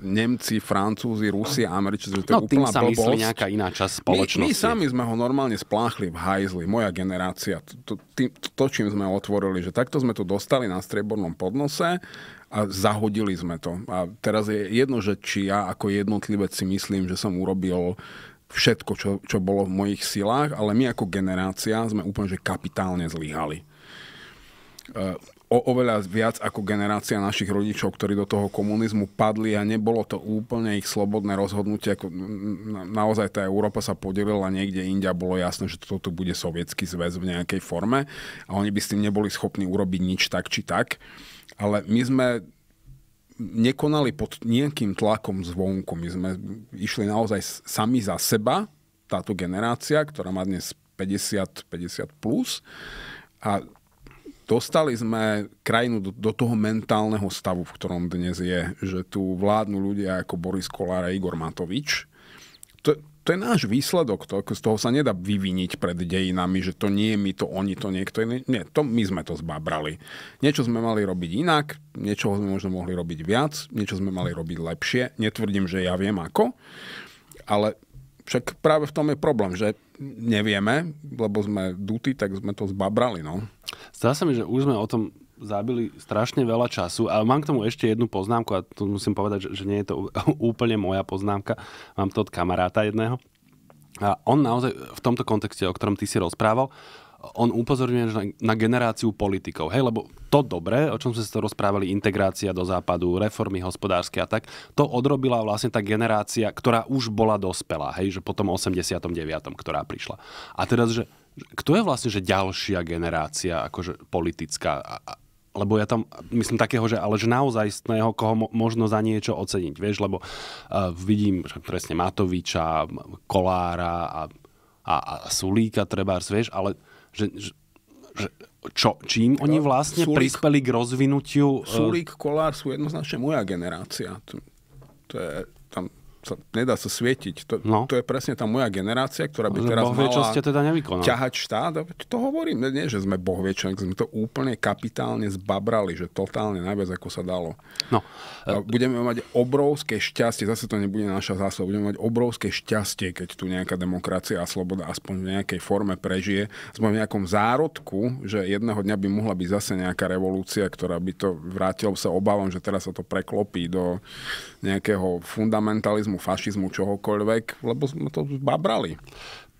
Nemci, Francúzi, Rusi, Američania, že to no, je úplná sa blbosť. myslí nejaká iná časť spoločnosti. My, my sami sme ho normálne spláchli v hajzli, moja generácia, to, to, to, čím sme otvorili, že takto sme to dostali na striebornom podnose a zahodili sme to. A teraz je jedno, že či ja ako jednotlivec si myslím, že som urobil všetko, čo, čo bolo v mojich silách, ale my ako generácia sme úplne že kapitálne zlyhali. E, o, oveľa viac ako generácia našich rodičov, ktorí do toho komunizmu padli a nebolo to úplne ich slobodné rozhodnutie. Ako, na, naozaj tá Európa sa podelila niekde a bolo jasné, že toto tu bude sovietský zväz v nejakej forme a oni by s tým neboli schopní urobiť nič tak či tak. Ale my sme nekonali pod nejakým tlakom zvonku. My sme išli naozaj sami za seba, táto generácia, ktorá má dnes 50, 50 plus a dostali sme krajinu do, do toho mentálneho stavu, v ktorom dnes je, že tu vládnu ľudia ako Boris Kolár a Igor Matovič, to je náš výsledok, to, z toho sa nedá vyviniť pred dejinami, že to nie je my, to oni, to niekto iný. Nie, to my sme to zbabrali. Niečo sme mali robiť inak, niečo sme možno mohli robiť viac, niečo sme mali robiť lepšie. Netvrdím, že ja viem ako, ale však práve v tom je problém, že nevieme, lebo sme dutí, tak sme to zbabrali. No. Zdá sa mi, že už sme o tom zabili strašne veľa času. A mám k tomu ešte jednu poznámku a tu musím povedať, že, že nie je to úplne moja poznámka. Mám to od kamaráta jedného. A on naozaj v tomto kontexte, o ktorom ty si rozprával, on upozorňuje na, na generáciu politikov. Hej, lebo to dobré, o čom sme sa rozprávali, integrácia do západu, reformy hospodárske a tak, to odrobila vlastne tá generácia, ktorá už bola dospelá, hej, že potom 89., ktorá prišla. A teraz, že kto je vlastne že ďalšia generácia akože politická a, lebo ja tam myslím takého, že ale že istného, koho mo- možno za niečo oceniť, vieš, lebo uh, vidím presne Matoviča, Kolára a, a, a Sulíka treba, vieš, ale že, že, že čo, čím oni vlastne Sulík, prispeli k rozvinutiu... E, Sulík, Kolár sú jednoznačne moja generácia. To, to je, tam sa, nedá sa svietiť. To, no. to je presne tá moja generácia, ktorá by teraz boh mala ste teda ťahať štát. to hovorím, nie, že sme bohviečanek, sme to úplne kapitálne zbabrali, že totálne najviac, ako sa dalo. No. A e- budeme mať obrovské šťastie, zase to nebude naša zásoba. budeme mať obrovské šťastie, keď tu nejaká demokracia a sloboda aspoň v nejakej forme prežije. Sme v nejakom zárodku, že jedného dňa by mohla byť zase nejaká revolúcia, ktorá by to vrátila. Sa obávam, že teraz sa to preklopí do nejakého fundamentalizmu nacizmu, fašizmu, čohokoľvek, lebo sme to babrali.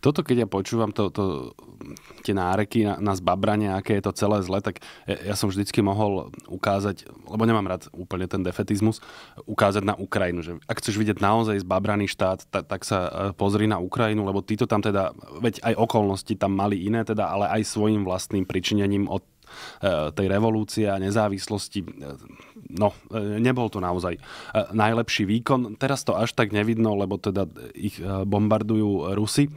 Toto, keď ja počúvam to, to, tie náreky na, na zbabranie, aké je to celé zle, tak ja, ja som vždycky mohol ukázať, lebo nemám rád úplne ten defetizmus, ukázať na Ukrajinu. Že ak chceš vidieť naozaj zbabraný štát, ta, tak sa e, pozri na Ukrajinu, lebo títo tam teda, veď aj okolnosti tam mali iné, teda, ale aj svojim vlastným pričinením od e, tej revolúcie a nezávislosti e, no, e, nebol to naozaj e, najlepší výkon. Teraz to až tak nevidno, lebo teda ich e, bombardujú Rusy.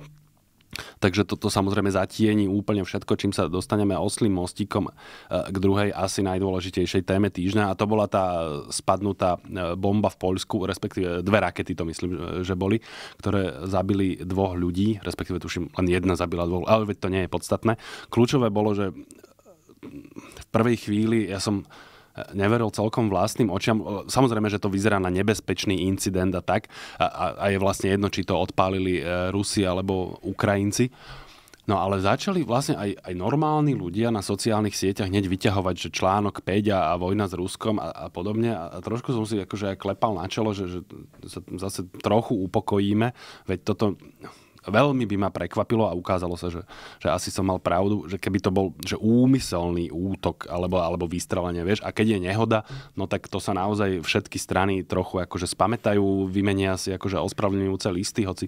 Takže toto samozrejme zatieni úplne všetko, čím sa dostaneme oslým mostíkom k druhej asi najdôležitejšej téme týždňa a to bola tá spadnutá bomba v Poľsku, respektíve dve rakety to myslím, že boli, ktoré zabili dvoch ľudí, respektíve tuším len jedna zabila dvoch, ale to nie je podstatné. Kľúčové bolo, že v prvej chvíli ja som neveril celkom vlastným očiam. Samozrejme, že to vyzerá na nebezpečný incident a tak. A, a, a je vlastne jedno, či to odpálili e, Rusi alebo Ukrajinci. No ale začali vlastne aj, aj normálni ľudia na sociálnych sieťach hneď vyťahovať, že článok 5 a, a vojna s Ruskom a, a podobne. A, a trošku som si akože aj klepal na čelo, že, že sa zase trochu upokojíme, veď toto veľmi by ma prekvapilo a ukázalo sa, že, že asi som mal pravdu, že keby to bol že úmyselný útok alebo, alebo vystrelenie, vieš, a keď je nehoda, no tak to sa naozaj všetky strany trochu akože spamätajú, vymenia si akože ospravedlňujúce listy, hoci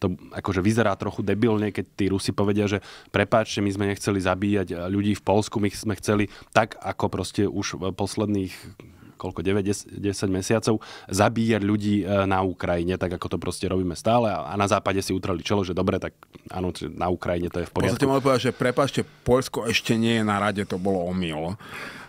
to akože vyzerá trochu debilne, keď tí Rusi povedia, že prepáčte, my sme nechceli zabíjať ľudí v Polsku, my sme chceli tak, ako proste už posledných koľko, 9, 10, 10 mesiacov zabíjať ľudí e, na Ukrajine, tak ako to proste robíme stále a na západe si utrali čelo, že dobre, tak áno, na Ukrajine to je v poriadku. V podstate povedať, že prepašte, Polsko ešte nie je na rade, to bolo omyl.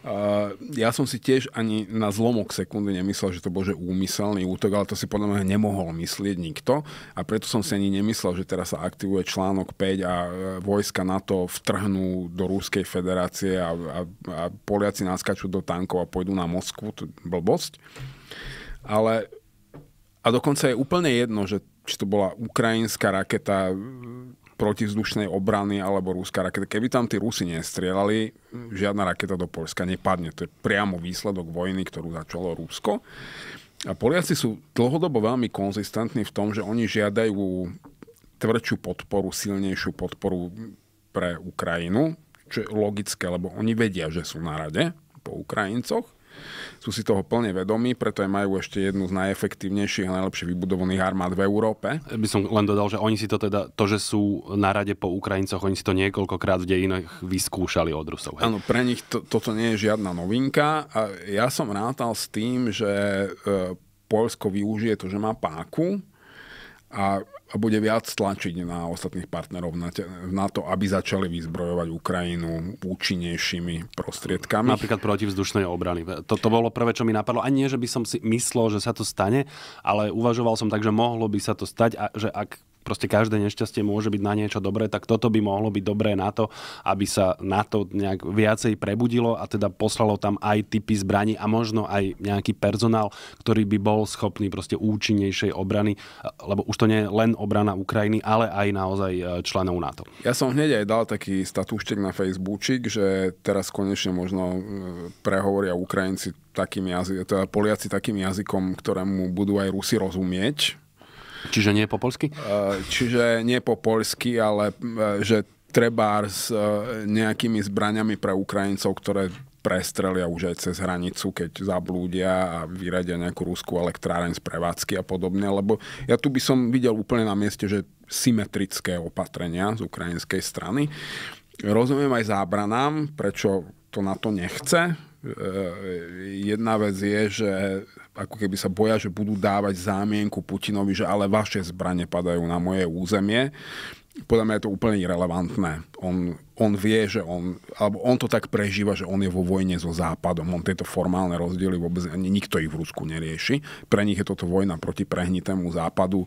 Eh, ja som si tiež ani na zlomok sekundy nemyslel, že to bol že úmyselný útok, ale to si podľa mňa nemohol myslieť nikto a preto som si ani nemyslel, že teraz sa aktivuje článok 5 a eh, vojska NATO vtrhnú do Ruskej federácie a, a, a Poliaci naskačú do tankov a pôjdu na Moskvu, to blbosť. Ale a dokonca je úplne jedno, že či to bola ukrajinská raketa protivzdušnej obrany alebo rúska raketa. Keby tam tí Rusi nestrieľali, žiadna raketa do Polska nepadne. To je priamo výsledok vojny, ktorú začalo Rusko. A Poliaci sú dlhodobo veľmi konzistentní v tom, že oni žiadajú tvrdšiu podporu, silnejšiu podporu pre Ukrajinu, čo je logické, lebo oni vedia, že sú na rade po Ukrajincoch sú si toho plne vedomí, preto aj majú ešte jednu z najefektívnejších a najlepšie vybudovaných armád v Európe. By som len dodal, že oni si to teda, to, že sú na rade po Ukrajincoch, oni si to niekoľkokrát v dejinách vyskúšali od Rusov. Áno, pre nich to, toto nie je žiadna novinka. A ja som rátal s tým, že e, Polsko využije to, že má páku a a bude viac tlačiť na ostatných partnerov na, te, na to, aby začali vyzbrojovať Ukrajinu účinnejšími prostriedkami. Napríklad proti vzdušnej obrany. Toto bolo prvé, čo mi napadlo. A nie, že by som si myslel, že sa to stane, ale uvažoval som tak, že mohlo by sa to stať a že ak proste každé nešťastie môže byť na niečo dobré, tak toto by mohlo byť dobré na to, aby sa na to nejak viacej prebudilo a teda poslalo tam aj typy zbraní a možno aj nejaký personál, ktorý by bol schopný proste účinnejšej obrany, lebo už to nie je len obrana Ukrajiny, ale aj naozaj e, členov NATO. Ja som hneď aj dal taký statúštek na Facebook, že teraz konečne možno e, prehovoria Ukrajinci takým jazykom, teda Poliaci takým jazykom, ktorému budú aj Rusi rozumieť, Čiže nie po polsky? E, čiže nie po polsky, ale e, že treba s e, nejakými zbraniami pre Ukrajincov, ktoré prestrelia už aj cez hranicu, keď zablúdia a vyradia nejakú rúskú elektráreň z prevádzky a podobne, lebo ja tu by som videl úplne na mieste, že symetrické opatrenia z ukrajinskej strany. Rozumiem aj zábranám, prečo to na to nechce, Eh, jedna vec je, že ako keby sa boja, že budú dávať zámienku Putinovi, že ale vaše zbranie padajú na moje územie podľa mňa je to úplne irrelevantné. On, on vie, že on, alebo on to tak prežíva, že on je vo vojne so Západom. On tieto formálne rozdiely vôbec, ani nikto ich v Rusku nerieši. Pre nich je toto vojna proti prehnitému Západu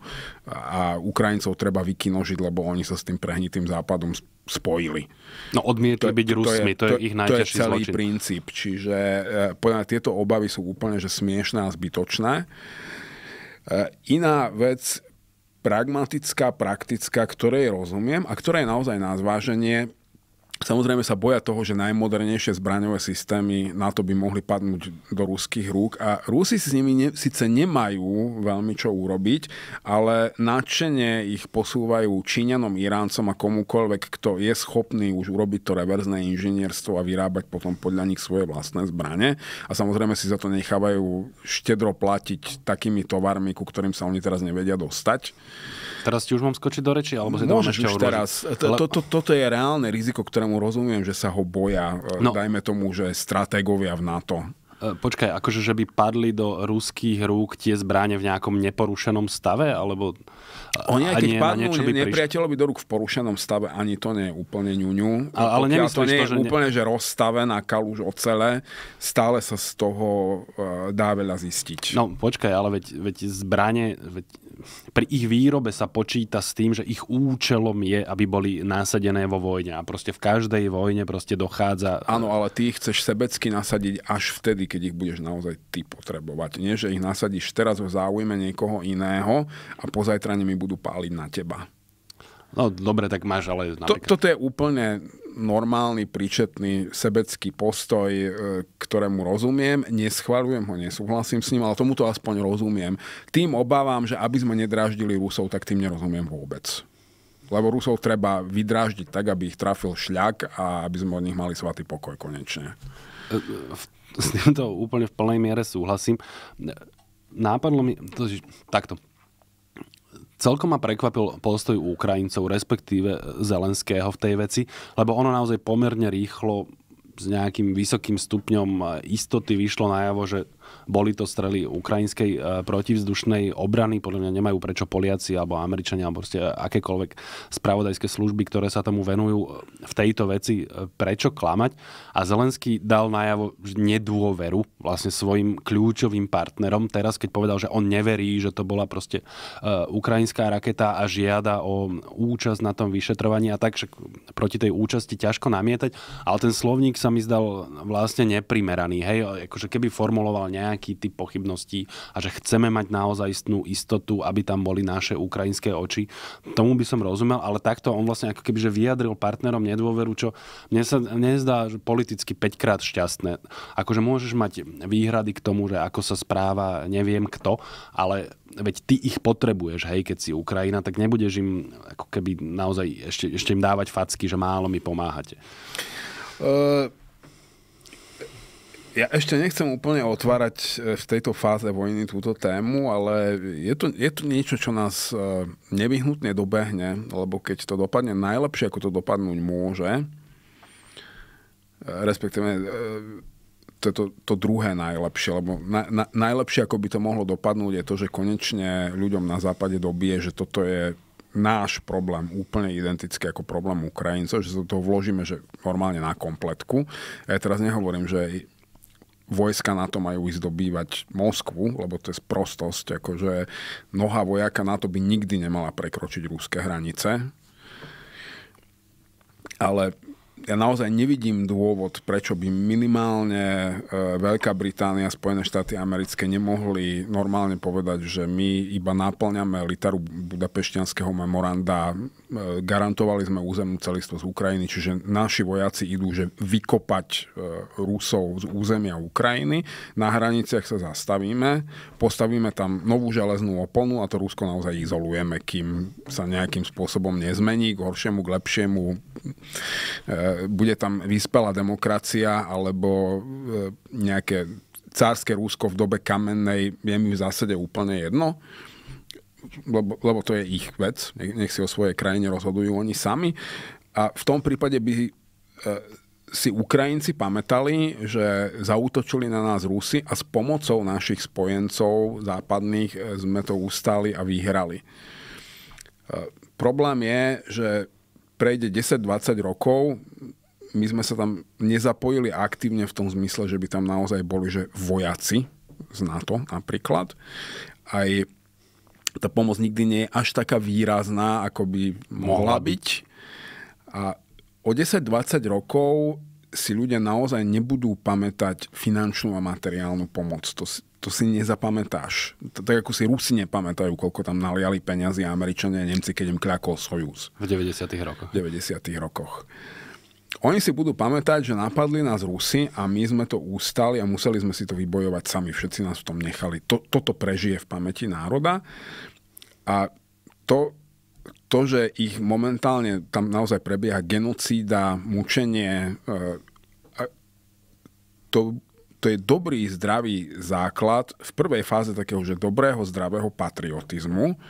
a Ukrajincov treba vykinožiť, lebo oni sa s tým prehnitým Západom spojili. No odmietli to, byť to Rusmi, to je, to, je ich najťažší To je celý zločin. princíp, čiže eh, podľa tieto obavy sú úplne že smiešné a zbytočné. Eh, iná vec pragmatická, praktická, ktorej rozumiem a ktorá je naozaj na zváženie Samozrejme sa boja toho, že najmodernejšie zbraňové systémy na to by mohli padnúť do ruských rúk a Rusi s nimi ne, síce nemajú veľmi čo urobiť, ale nadšene ich posúvajú Číňanom, Iráncom a komukoľvek, kto je schopný už urobiť to reverzné inžinierstvo a vyrábať potom podľa nich svoje vlastné zbranie. A samozrejme si za to nechávajú štedro platiť takými tovarmi, ku ktorým sa oni teraz nevedia dostať. Teraz ti už mám skočiť do reči? Alebo si Môžeš už teraz. Toto je reálne riziko, ktorému tomu rozumiem, že sa ho boja, e, no. dajme tomu, že stratégovia v NATO. E, počkaj, akože, že by padli do ruských rúk tie zbráne v nejakom neporušenom stave? Alebo... E, Oni aj keď nie, padnú niečo by by do rúk v porušenom stave, ani to nie je úplne ňuňu. A, ale to, to nie je že úplne, ne... že rozstavená kaluž ocele, stále sa z toho dá veľa zistiť. No počkaj, ale veď, veď zbranie, veď pri ich výrobe sa počíta s tým, že ich účelom je, aby boli násadené vo vojne. A proste v každej vojne proste dochádza... Áno, ale ty ich chceš sebecky nasadiť až vtedy, keď ich budeš naozaj ty potrebovať. Nie, že ich nasadíš teraz v záujme niekoho iného a pozajtra nimi budú páliť na teba. No dobre, tak máš, ale... To, toto je úplne normálny, príčetný, sebecký postoj, e, ktorému rozumiem, neschvaľujem ho, nesúhlasím s ním, ale tomuto aspoň rozumiem. Tým obávam, že aby sme nedráždili Rusov, tak tým nerozumiem vôbec. Lebo Rusov treba vydráždiť tak, aby ich trafil šľak a aby sme od nich mali svatý pokoj konečne. E, s týmto úplne v plnej miere súhlasím. E, nápadlo mi, to, takto, celkom ma prekvapil postoj Ukrajincov, respektíve Zelenského v tej veci, lebo ono naozaj pomerne rýchlo s nejakým vysokým stupňom istoty vyšlo najavo, že boli to strely ukrajinskej e, protivzdušnej obrany, podľa mňa nemajú prečo Poliaci alebo Američania alebo proste akékoľvek spravodajské služby, ktoré sa tomu venujú e, v tejto veci, e, prečo klamať. A Zelenský dal najavo nedôveru vlastne svojim kľúčovým partnerom teraz, keď povedal, že on neverí, že to bola proste ukrajinská raketa a žiada o účasť na tom vyšetrovaní a tak, proti tej účasti ťažko namietať, ale ten slovník sa mi zdal vlastne neprimeraný. Hej, akože keby formuloval nejaké nejaký typ pochybností a že chceme mať naozaj istnú istotu, aby tam boli naše ukrajinské oči. Tomu by som rozumel, ale takto on vlastne ako keby vyjadril partnerom nedôveru, čo mne sa nezdá že politicky 5 krát šťastné. Akože môžeš mať výhrady k tomu, že ako sa správa neviem kto, ale veď ty ich potrebuješ, hej, keď si Ukrajina, tak nebudeš im ako keby naozaj ešte, ešte im dávať facky, že málo mi pomáhate. Uh... Ja ešte nechcem úplne otvárať e, v tejto fáze vojny túto tému, ale je to, je to niečo, čo nás e, nevyhnutne dobehne, lebo keď to dopadne najlepšie, ako to dopadnúť môže, e, respektíve to to, to druhé najlepšie, lebo na, na, najlepšie, ako by to mohlo dopadnúť, je to, že konečne ľuďom na západe dobie, že toto je náš problém úplne identický ako problém Ukrajincov, že sa do toho vložíme že normálne na kompletku. Ja teraz nehovorím, že vojska na to majú ísť dobývať Moskvu, lebo to je sprostosť, akože noha vojaka na to by nikdy nemala prekročiť ruské hranice. Ale ja naozaj nevidím dôvod, prečo by minimálne e, Veľká Británia a Spojené štáty americké nemohli normálne povedať, že my iba naplňame literu budapešťanského memoranda E, garantovali sme územnú z Ukrajiny, čiže naši vojaci idú že vykopať e, Rusov z územia Ukrajiny. Na hraniciach sa zastavíme, postavíme tam novú železnú oponu a to Rusko naozaj izolujeme, kým sa nejakým spôsobom nezmení k horšiemu, k lepšiemu. E, bude tam vyspelá demokracia alebo nejaké cárske Rusko v dobe kamennej, je mi v zásade úplne jedno lebo, lebo to je ich vec, nech si o svojej krajine rozhodujú oni sami. A v tom prípade by e, si Ukrajinci pamätali, že zautočili na nás Rusy a s pomocou našich spojencov západných e, sme to ustali a vyhrali. E, problém je, že prejde 10-20 rokov, my sme sa tam nezapojili aktívne v tom zmysle, že by tam naozaj boli že vojaci z NATO napríklad. Aj tá pomoc nikdy nie je až taká výrazná, ako by mohla byť. A o 10-20 rokov si ľudia naozaj nebudú pamätať finančnú a materiálnu pomoc. To si, to si nezapamätáš. Tak ako si Rusi nepamätajú, koľko tam naliali peniazy a Američania a Nemci, keď im kľakol Sojus. V 90. rokoch. V 90. rokoch. Oni si budú pamätať, že napadli nás rusy a my sme to ústali a museli sme si to vybojovať sami. Všetci nás v tom nechali. To, toto prežije v pamäti národa. A to, to, že ich momentálne tam naozaj prebieha genocída, mučenie, e, to, to je dobrý, zdravý základ v prvej fáze takého, že dobrého, zdravého patriotizmu,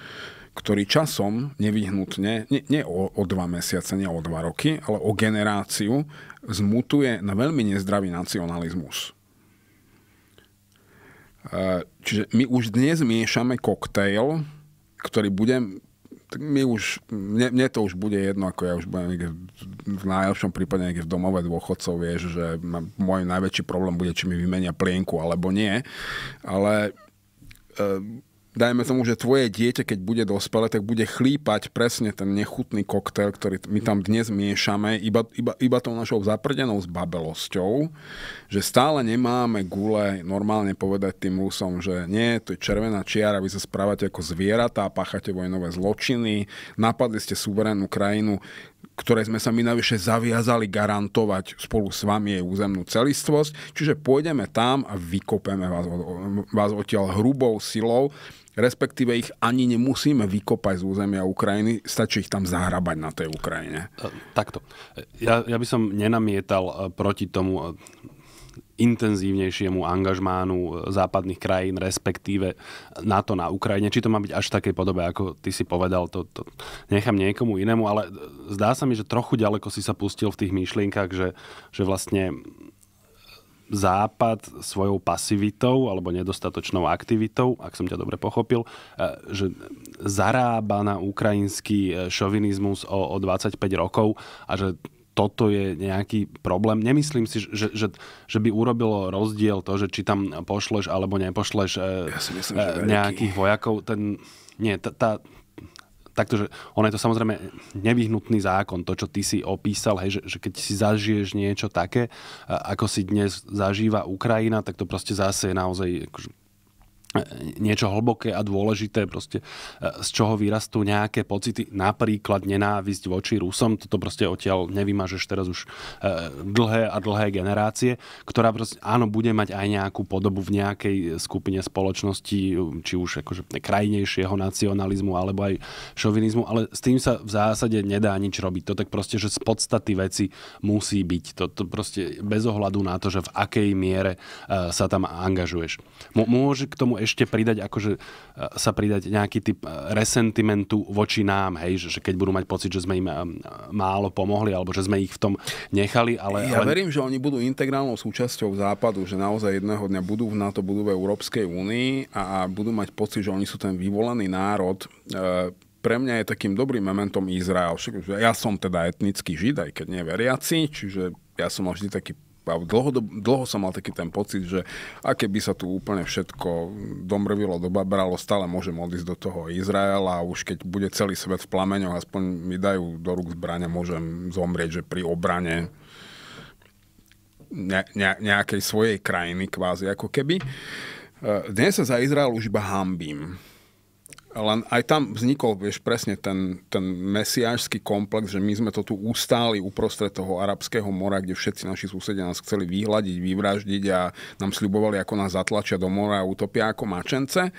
ktorý časom nevyhnutne, nie, nie o, o dva mesiace, nie o dva roky, ale o generáciu zmutuje na veľmi nezdravý nacionalizmus. E, čiže my už dnes miešame koktail, ktorý bude my už, mne, mne to už bude jedno, ako ja už budem niekde, v najlepšom prípade niekde v domove dôchodcov, vieš, že môj najväčší problém bude, či mi vymenia plienku alebo nie, ale e, dajme tomu, že tvoje dieťa, keď bude dospelé, tak bude chlípať presne ten nechutný koktel, ktorý my tam dnes miešame, iba, iba, iba tou našou zaprdenou zbabelosťou, že stále nemáme gule normálne povedať tým úsom, že nie, to je červená čiara, vy sa správate ako zvieratá, páchate vojnové zločiny, napadli ste suverénnu krajinu, ktoré sme sa my navyše zaviazali garantovať spolu s vami jej územnú celistvosť. Čiže pôjdeme tam a vykopeme vás, vás odtiaľ hrubou silou, respektíve ich ani nemusíme vykopať z územia Ukrajiny, stačí ich tam zahrabať na tej Ukrajine. E, takto. E, ja, ja by som nenamietal e, proti tomu intenzívnejšiemu angažmánu e, západných krajín, respektíve NATO na Ukrajine. Či to má byť až v takej podobe, ako ty si povedal, to, to nechám niekomu inému, ale e, zdá sa mi, že trochu ďaleko si sa pustil v tých myšlienkach, že, že vlastne Západ svojou pasivitou alebo nedostatočnou aktivitou, ak som ťa dobre pochopil, e, že zarába na ukrajinský šovinizmus o, o 25 rokov a že toto je nejaký problém. Nemyslím si, že, že, že by urobilo rozdiel to, že či tam pošleš alebo nepošleš e, ja si myslím, že e, veľký. nejakých vojakov. Ten, nie, tá, tá, takto, že ono je to samozrejme nevyhnutný zákon, to, čo ty si opísal, hej, že, že keď si zažiješ niečo také, ako si dnes zažíva Ukrajina, tak to proste zase je naozaj akože niečo hlboké a dôležité, proste, e, z čoho vyrastú nejaké pocity, napríklad nenávisť voči Rusom, toto proste odtiaľ nevymažeš teraz už e, dlhé a dlhé generácie, ktorá proste, áno, bude mať aj nejakú podobu v nejakej skupine spoločnosti, či už akože krajnejšieho nacionalizmu alebo aj šovinizmu, ale s tým sa v zásade nedá nič robiť. To tak proste, že z podstaty veci musí byť. To, to proste bez ohľadu na to, že v akej miere e, sa tam angažuješ. M- môže k tomu ešte pridať, akože e, sa pridať nejaký typ e, resentimentu voči nám, hej, že, že keď budú mať pocit, že sme im e, málo pomohli, alebo že sme ich v tom nechali. Ale, ja ale... verím, že oni budú integrálnou súčasťou západu, že naozaj jedného dňa budú v NATO, budú v Európskej únii a, a budú mať pocit, že oni sú ten vyvolený národ. E, pre mňa je takým dobrým momentom Izrael. Ja som teda etnický žid, aj keď neveriaci, čiže ja som vždy taký dlho, dlho som mal taký ten pocit, že aké by sa tu úplne všetko domrvilo, dobabralo, stále môžem odísť do toho Izraela a už keď bude celý svet v plameňoch, aspoň mi dajú do rúk zbrania, môžem zomrieť, že pri obrane ne, ne, nejakej svojej krajiny kvázi ako keby. E, dnes sa za Izrael už iba hambím len aj tam vznikol, vieš, presne ten, ten mesiášsky komplex, že my sme to tu ustáli uprostred toho arabského mora, kde všetci naši susedia nás chceli vyhľadiť, vyvraždiť a nám sľubovali, ako nás zatlačia do mora a utopia ako mačence.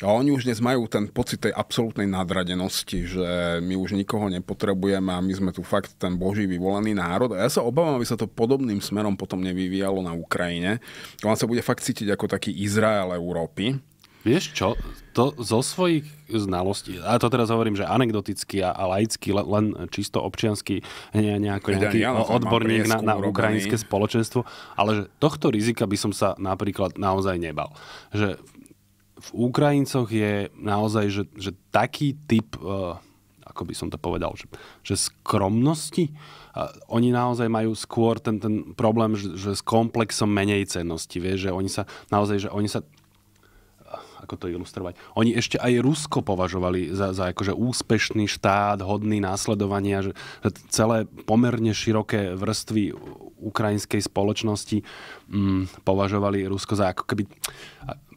A oni už dnes majú ten pocit tej absolútnej nadradenosti, že my už nikoho nepotrebujeme a my sme tu fakt ten boží vyvolený národ. A ja sa obávam, aby sa to podobným smerom potom nevyvíjalo na Ukrajine. On sa bude fakt cítiť ako taký Izrael Európy Vieš čo, to zo svojich znalostí, a to teraz hovorím, že anekdoticky a, a laicky, len čisto občiansky, nie, nejako nejaký ja, odborník na, na ukrajinské spoločenstvo, ale že tohto rizika by som sa napríklad naozaj nebal. Že v Ukrajincoch je naozaj, že, že taký typ, uh, ako by som to povedal, že, že skromnosti, oni naozaj majú skôr ten, ten problém, že, že s komplexom menej cennosti, vieš, že oni sa naozaj, že oni sa ako to ilustrovať. Oni ešte aj Rusko považovali za, za akože úspešný štát, hodný následovania, že, že celé pomerne široké vrstvy ukrajinskej spoločnosti mm, považovali Rusko za ako keby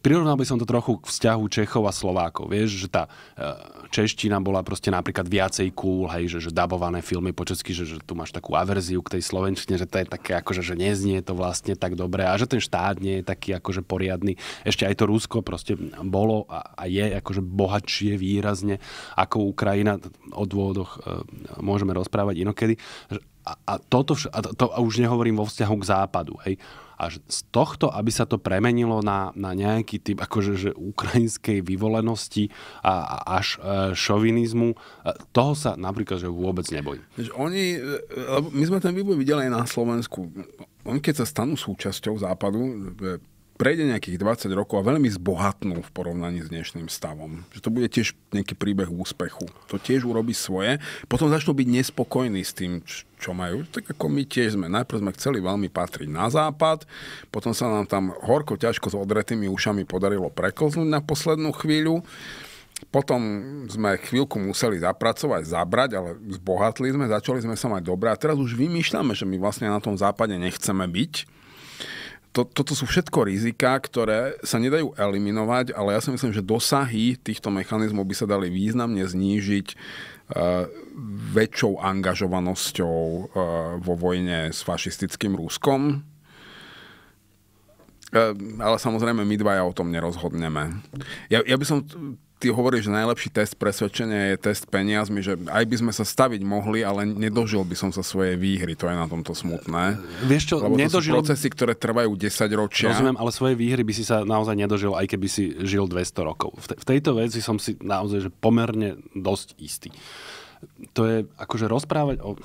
prirovnal by som to trochu k vzťahu Čechov a Slovákov. Vieš, že tá e, čeština bola proste napríklad viacej cool, hej, že, že dabované filmy po česky, že, že tu máš takú averziu k tej slovenčine, že to je také akože, že neznie to vlastne tak dobre a že ten štát nie je taký akože poriadny. Ešte aj to Rusko proste bolo a, a je akože bohatšie výrazne ako Ukrajina. O dôvodoch e, môžeme rozprávať inokedy a, a, toto vš- a to a už nehovorím vo vzťahu k západu. Hej. Až z tohto, aby sa to premenilo na, na nejaký typ akože, že ukrajinskej vyvolenosti a, a až e, šovinizmu, e, toho sa napríklad že vôbec nebojím. Oni, e, my sme ten vývoj videli aj na Slovensku. Oni keď sa stanú súčasťou západu, prejde nejakých 20 rokov a veľmi zbohatnú v porovnaní s dnešným stavom. Že to bude tiež nejaký príbeh úspechu. To tiež urobí svoje. Potom začnú byť nespokojní s tým, čo majú. Tak ako my tiež sme. Najprv sme chceli veľmi patriť na západ, potom sa nám tam horko, ťažko s odretými ušami podarilo preklznúť na poslednú chvíľu. Potom sme chvíľku museli zapracovať, zabrať, ale zbohatli sme, začali sme sa mať dobre a teraz už vymýšľame, že my vlastne na tom západe nechceme byť to, toto sú všetko rizika, ktoré sa nedajú eliminovať, ale ja si myslím, že dosahy týchto mechanizmov by sa dali významne znížiť eh, väčšou angažovanosťou eh, vo vojne s fašistickým Ruskom. Eh, ale samozrejme, my dvaja o tom nerozhodneme. Ja, ja by som ty hovoríš, že najlepší test presvedčenia je test peniazmi, že aj by sme sa staviť mohli, ale nedožil by som sa svojej výhry, to je na tomto smutné. Vieš čo, Lebo nedožil... to sú procesy, ktoré trvajú 10 ročia. Rozumiem, ale svojej výhry by si sa naozaj nedožil, aj keby si žil 200 rokov. V, te- v tejto veci som si naozaj že pomerne dosť istý. To je akože rozprávať o...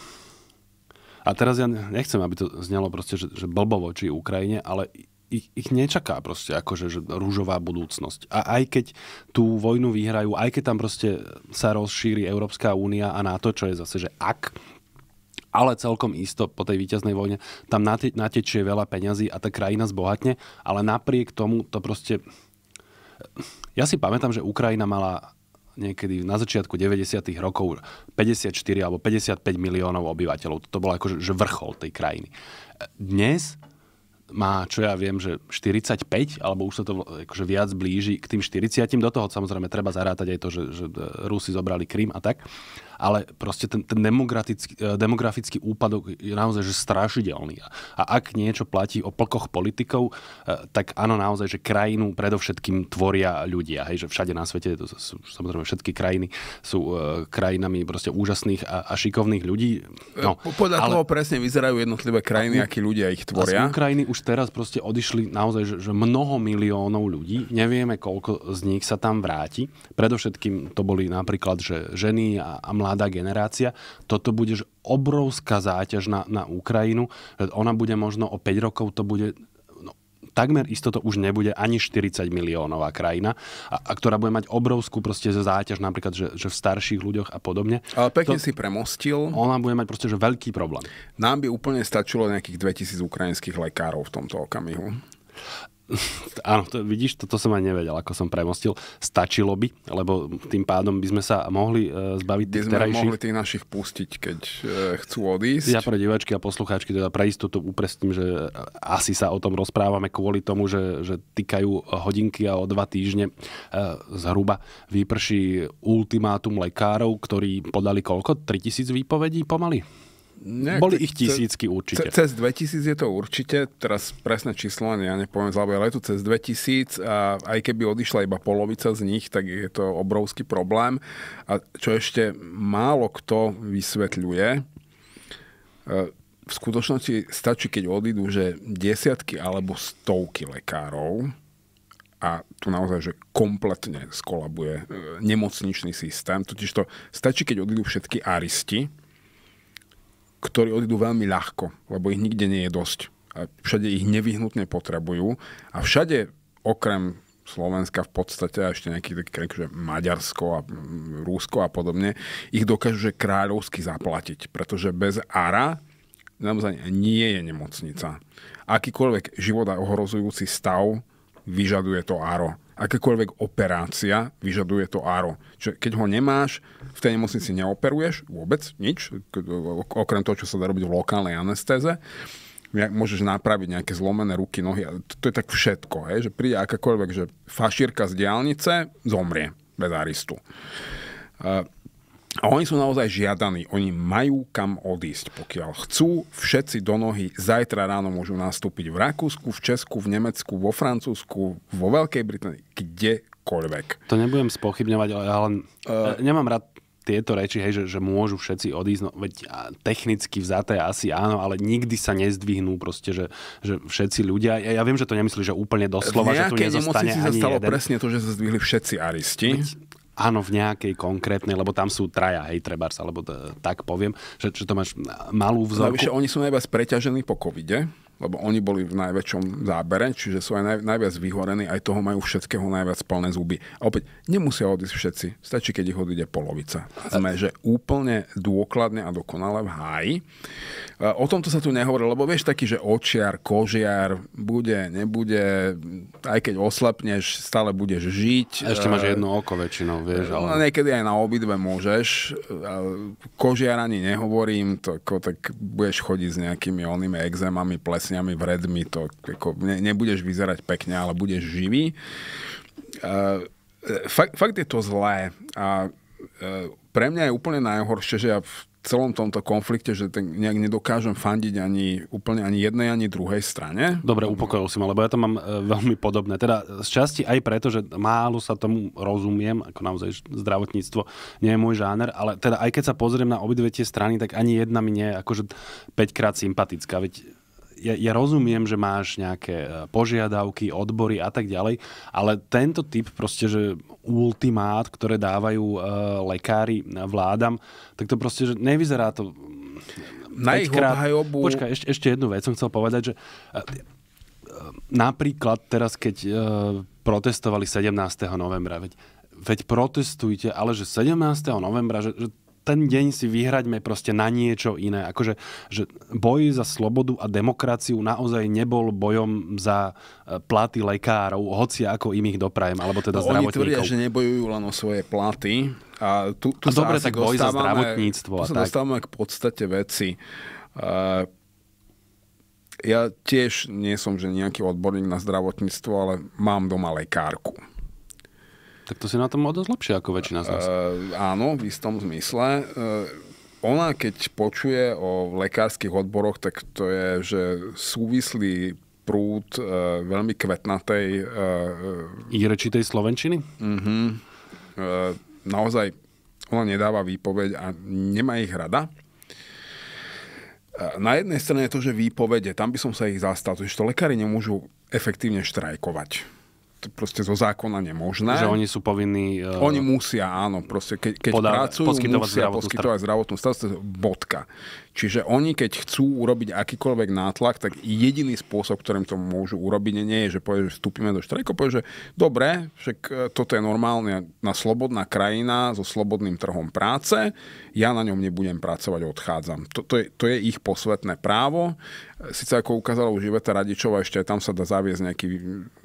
A teraz ja nechcem, aby to znelo proste, že, že blbovo či Ukrajine, ale ich, ich nečaká proste akože že rúžová budúcnosť. A aj keď tú vojnu vyhrajú, aj keď tam proste sa rozšíri Európska únia a NATO, čo je zase, že ak, ale celkom isto po tej víťaznej vojne, tam nate, natečie veľa peňazí a tá krajina zbohatne, ale napriek tomu to proste... Ja si pamätám, že Ukrajina mala niekedy na začiatku 90. rokov 54 alebo 55 miliónov obyvateľov. To bol akože že vrchol tej krajiny. Dnes má, čo ja viem, že 45, alebo už sa to akože viac blíži k tým 40. Do toho samozrejme treba zarátať aj to, že, že e, Rusi zobrali Krym a tak ale proste ten, ten e, demografický úpadok je naozaj že strašidelný. A ak niečo platí o plkoch politikov, e, tak áno, naozaj, že krajinu predovšetkým tvoria ľudia. Hej, že všade na svete, to sú, samozrejme všetky krajiny sú e, krajinami proste úžasných a, a šikovných ľudí. No, Podľa ale... toho presne vyzerajú jednotlivé krajiny, akí ľudia ich tvoria. A z Ukrajiny už teraz proste odišli naozaj, že, že mnoho miliónov ľudí. Nevieme, koľko z nich sa tam vráti. Predovšetkým to boli napríklad, že ženy a, a mladí mladá generácia. Toto bude obrovská záťaž na, na Ukrajinu. Ona bude možno o 5 rokov, to bude no, takmer isto to už nebude ani 40 miliónová krajina, a, a ktorá bude mať obrovskú proste záťaž napríklad, že, že v starších ľuďoch a podobne. Ale pekne to, si premostil. Ona bude mať proste že veľký problém. Nám by úplne stačilo nejakých 2000 ukrajinských lekárov v tomto okamihu. Áno, to, vidíš, toto som aj nevedel, ako som premostil. Stačilo by, lebo tým pádom by sme sa mohli e, zbaviť tých terajších... mohli tých našich pustiť, keď e, chcú odísť. Ja pre diváčky a poslucháčky teda pre istotu uprestím, že asi sa o tom rozprávame kvôli tomu, že, že týkajú hodinky a o dva týždne e, zhruba vyprší ultimátum lekárov, ktorí podali koľko? 3000 výpovedí pomaly? Nejak, Boli ich tisícky určite. Cez 2000 je to určite, teraz presné číslo ja nepoviem zľavo, ale je to cez 2000 a aj keby odišla iba polovica z nich, tak je to obrovský problém. A čo ešte málo kto vysvetľuje, e, v skutočnosti stačí, keď odídu, že desiatky alebo stovky lekárov a tu naozaj, že kompletne skolabuje e, nemocničný systém. Totiž to stačí, keď odídu všetky aristi, ktorí odídu veľmi ľahko, lebo ich nikde nie je dosť. A všade ich nevyhnutne potrebujú. A všade, okrem Slovenska v podstate a ešte nejaký taký krajín, že Maďarsko a mm, Rúsko a podobne, ich dokážu že kráľovsky zaplatiť, pretože bez ARA naozaj nie je nemocnica. Akýkoľvek života ohrozujúci stav vyžaduje to ARO akákoľvek operácia vyžaduje to áro. Čiže keď ho nemáš, v tej nemocnici neoperuješ vôbec nič, okrem toho, čo sa dá robiť v lokálnej anestéze môžeš napraviť nejaké zlomené ruky, nohy. To, je tak všetko, hej? že príde akákoľvek, že fašírka z diálnice zomrie bez aristu. A oni sú naozaj žiadaní, oni majú kam odísť, pokiaľ chcú. Všetci do nohy zajtra ráno môžu nastúpiť v Rakúsku, v Česku, v Nemecku, vo Francúzsku, vo Veľkej Británii, kdekoľvek. To nebudem spochybňovať, ale ja len uh, e, nemám rád tieto reči, hej, že, že môžu všetci odísť, no, veď technicky vzaté asi áno, ale nikdy sa nezdvihnú proste, že, že všetci ľudia, ja, ja viem, že to nemyslíš, že úplne doslova, že tu nezostane ani sa stalo jeden. presne to, že sa zdvihli všetci aristi. Veď, Áno, v nejakej konkrétnej, lebo tam sú traja, hej, trebárs, alebo t- tak poviem, že, že to máš malú vzorku. Navyše, oni sú najviac preťažení po covide, lebo oni boli v najväčšom zábere, čiže sú aj naj, najviac vyhorení, aj toho majú všetkého najviac plné zuby. A opäť, nemusia odísť všetci, stačí, keď ich odíde polovica. Sme, že úplne dôkladne a dokonale v háji. E, o tomto sa tu nehovorí, lebo vieš taký, že očiar, kožiar, bude, nebude, aj keď oslepneš, stále budeš žiť. ešte máš e, jedno oko väčšinou, vieš. E, ale... No, niekedy aj na obidve môžeš. Kožiar ani nehovorím, to, tak budeš chodiť s nejakými onými exémami, ples plesňami, vredmi, to ako, ne, nebudeš vyzerať pekne, ale budeš živý. Uh, fakt, fakt je to zlé a uh, pre mňa je úplne najhoršie, že ja v celom tomto konflikte, že ten, nejak nedokážem fandiť ani úplne ani jednej, ani druhej strane. Dobre, upokojil si ma, lebo ja to mám e, veľmi podobné. Teda z časti aj preto, že málo sa tomu rozumiem, ako naozaj zdravotníctvo nie je môj žáner, ale teda aj keď sa pozriem na obidve tie strany, tak ani jedna mi nie je akože 5 krát sympatická. Veď ja, ja rozumiem, že máš nejaké e, požiadavky, odbory a tak ďalej, ale tento typ proste, že ultimát, ktoré dávajú uh, lekári vládam, tak to proste, že nevyzerá to... Mm, Na ich krát... obhajobu... Počkaj, ešte, ešte jednu vec som chcel povedať, že e, napríklad teraz, keď uh, protestovali 17. novembra, veď veď protestujte, ale že 17. novembra, že, že ten deň si vyhraďme proste na niečo iné. Akože že boj za slobodu a demokraciu naozaj nebol bojom za e, platy lekárov, hoci ako im ich doprajem, alebo teda no, zdravotníkov. Oni tvrdia, že nebojujú len o svoje platy. A tu, tu a sa dobre, tak boj za zdravotníctvo. Tu a sa tak. dostávame k podstate veci. Uh, ja tiež nie som že nejaký odborník na zdravotníctvo, ale mám doma lekárku. Tak to si na tom o dosť lepšie ako väčšina z nás. E, áno, v istom zmysle. E, ona keď počuje o lekárskych odboroch, tak to je, že súvislý prúd e, veľmi kvetnatej... E, I rečitej slovenčiny? mm E, naozaj ona nedáva výpoveď a nemá ich rada. Na jednej strane je to, že výpovede, tam by som sa ich zastal, že to lekári nemôžu efektívne štrajkovať proste zo zákona nemožné. Že oni sú povinní... Uh, oni musia, áno, proste keď, keď podá, pracujú, poskytovať musia zdravotnú poskytovať zdravotnú starostlivosť, bodka. Čiže oni, keď chcú urobiť akýkoľvek nátlak, tak jediný spôsob, ktorým to môžu urobiť, nie je, že povie, že vstúpime do štrajku, povie, že dobre, však e, toto je normálne na slobodná krajina so slobodným trhom práce, ja na ňom nebudem pracovať, odchádzam. To, to, je, to je ich posvetné právo. Sice ako ukázalo už Iveta Radičová, ešte aj tam sa dá zaviesť nejaký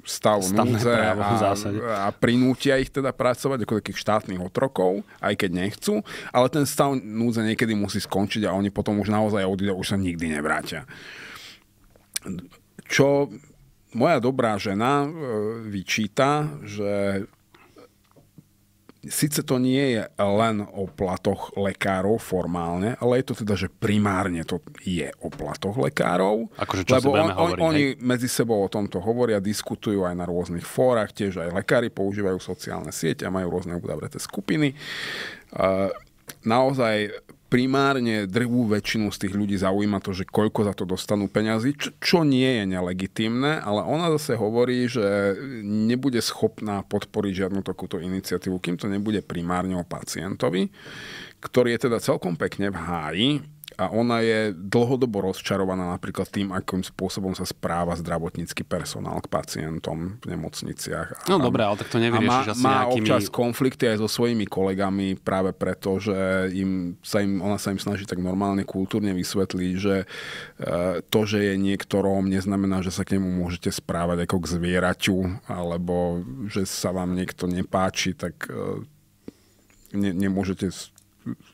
stav Stavné núdze a, a prinútia ich teda pracovať ako takých štátnych otrokov, aj keď nechcú, ale ten stav núdze niekedy musí skončiť a oni potom už naozaj odíde, už sa nikdy nevrátia. Čo moja dobrá žena e, vyčíta, že síce to nie je len o platoch lekárov formálne, ale je to teda, že primárne to je o platoch lekárov. Akože čo lebo on, on, hovoriť, oni hej? medzi sebou o tomto hovoria, diskutujú aj na rôznych fórach, tiež aj lekári používajú sociálne siete a majú rôzne udavreté skupiny. E, naozaj primárne drvú väčšinu z tých ľudí zaujíma to, že koľko za to dostanú peňazí, čo, čo nie je nelegitímne, ale ona zase hovorí, že nebude schopná podporiť žiadnu takúto iniciatívu, kým to nebude primárne o pacientovi, ktorý je teda celkom pekne v háji, a ona je dlhodobo rozčarovaná napríklad tým, akým spôsobom sa správa zdravotnícky personál k pacientom v nemocniciach. A, no dobré, ale tak to nevyriešiš má, asi má nejakými... občas konflikty aj so svojimi kolegami práve preto, že im, sa im, ona sa im snaží tak normálne, kultúrne vysvetliť, že e, to, že je niektorom neznamená, že sa k nemu môžete správať ako k zvieraťu, alebo že sa vám niekto nepáči, tak e, ne, nemôžete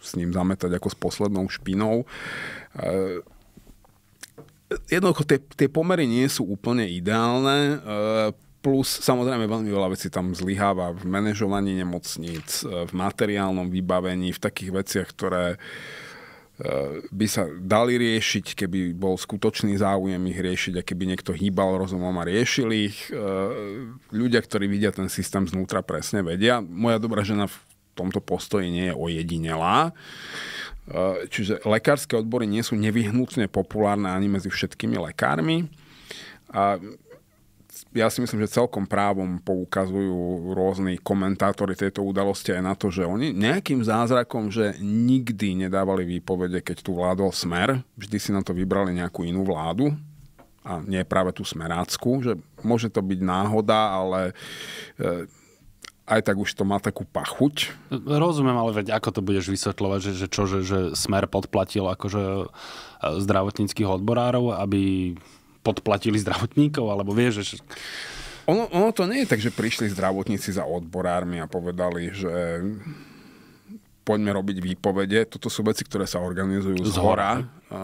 s ním zametať ako s poslednou špinou. E, jednoducho tie, tie pomery nie sú úplne ideálne, e, plus samozrejme veľmi veľa vecí tam zlyháva v manažovaní nemocníc, e, v materiálnom vybavení, v takých veciach, ktoré by sa dali riešiť, keby bol skutočný záujem ich riešiť a keby niekto hýbal rozumom a riešil ich. Ľudia, ktorí vidia ten systém znútra, presne vedia. Moja dobrá žena v tomto postoji nie je ojedinelá. E, čiže lekárske odbory nie sú nevyhnutne populárne ani medzi všetkými lekármi. A ja si myslím, že celkom právom poukazujú rôzni komentátori tejto udalosti aj na to, že oni nejakým zázrakom, že nikdy nedávali výpovede, keď tu vládol smer, vždy si na to vybrali nejakú inú vládu a nie práve tú smerácku, že môže to byť náhoda, ale e, aj tak už to má takú pachuť. Rozumiem, ale veď ako to budeš vysvetľovať, že, že čo, že, že smer podplatil akože e, zdravotníckých odborárov, aby podplatili zdravotníkov, alebo vieš, že... Ono, ono to nie je tak, že prišli zdravotníci za odborármi a povedali, že poďme robiť výpovede. Toto sú veci, ktoré sa organizujú z hora. A, a,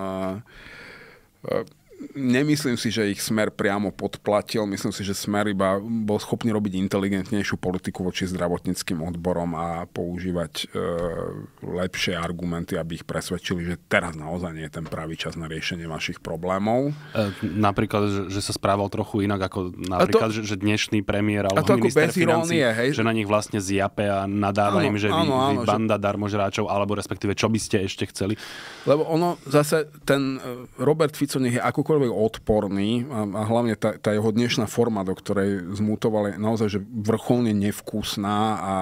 Nemyslím si, že ich smer priamo podplatil. Myslím si, že smer iba bol schopný robiť inteligentnejšiu politiku voči zdravotníckým odborom a používať e, lepšie argumenty, aby ich presvedčili, že teraz naozaj nie je ten pravý čas na riešenie vašich problémov. E, napríklad, že, že sa správal trochu inak ako napríklad, to, že, že dnešný premiér alebo minister financí, hej? že na nich vlastne zjape a nadáva im, že áno, vy, áno, vy banda že... darmožráčov, alebo respektíve čo by ste ešte chceli. Lebo ono zase, ten e, Robert Fico nech je akokoľvek človek odporný a, a hlavne tá, tá jeho dnešná forma, do ktorej zmutoval, je naozaj že vrcholne nevkusná a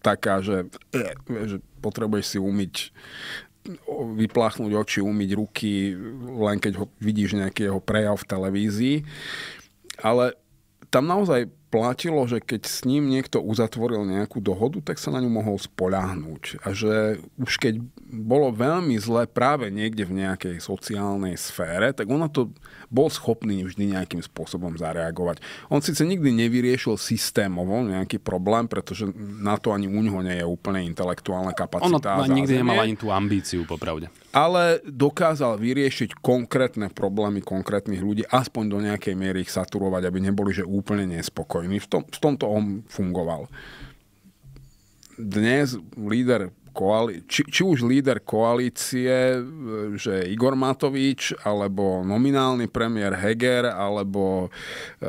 taká, že, že potrebuješ si umyť vypláchnuť oči, umyť ruky, len keď ho vidíš nejaký jeho prejav v televízii. Ale tam naozaj platilo, že keď s ním niekto uzatvoril nejakú dohodu, tak sa na ňu mohol spoľahnúť. A že už keď bolo veľmi zle práve niekde v nejakej sociálnej sfére, tak ono to bol schopný vždy nejakým spôsobom zareagovať. On síce nikdy nevyriešil systémovo nejaký problém, pretože na to ani u neho nie je úplne intelektuálna kapacita. Ono a nikdy nemal ani tú ambíciu, popravde. Ale dokázal vyriešiť konkrétne problémy konkrétnych ľudí, aspoň do nejakej miery ich saturovať, aby neboli že úplne nespokojní. V, tom, v tomto on fungoval dnes líder koali- či, či už líder koalície, e, že Igor Matovič, alebo nominálny premiér Heger, alebo e,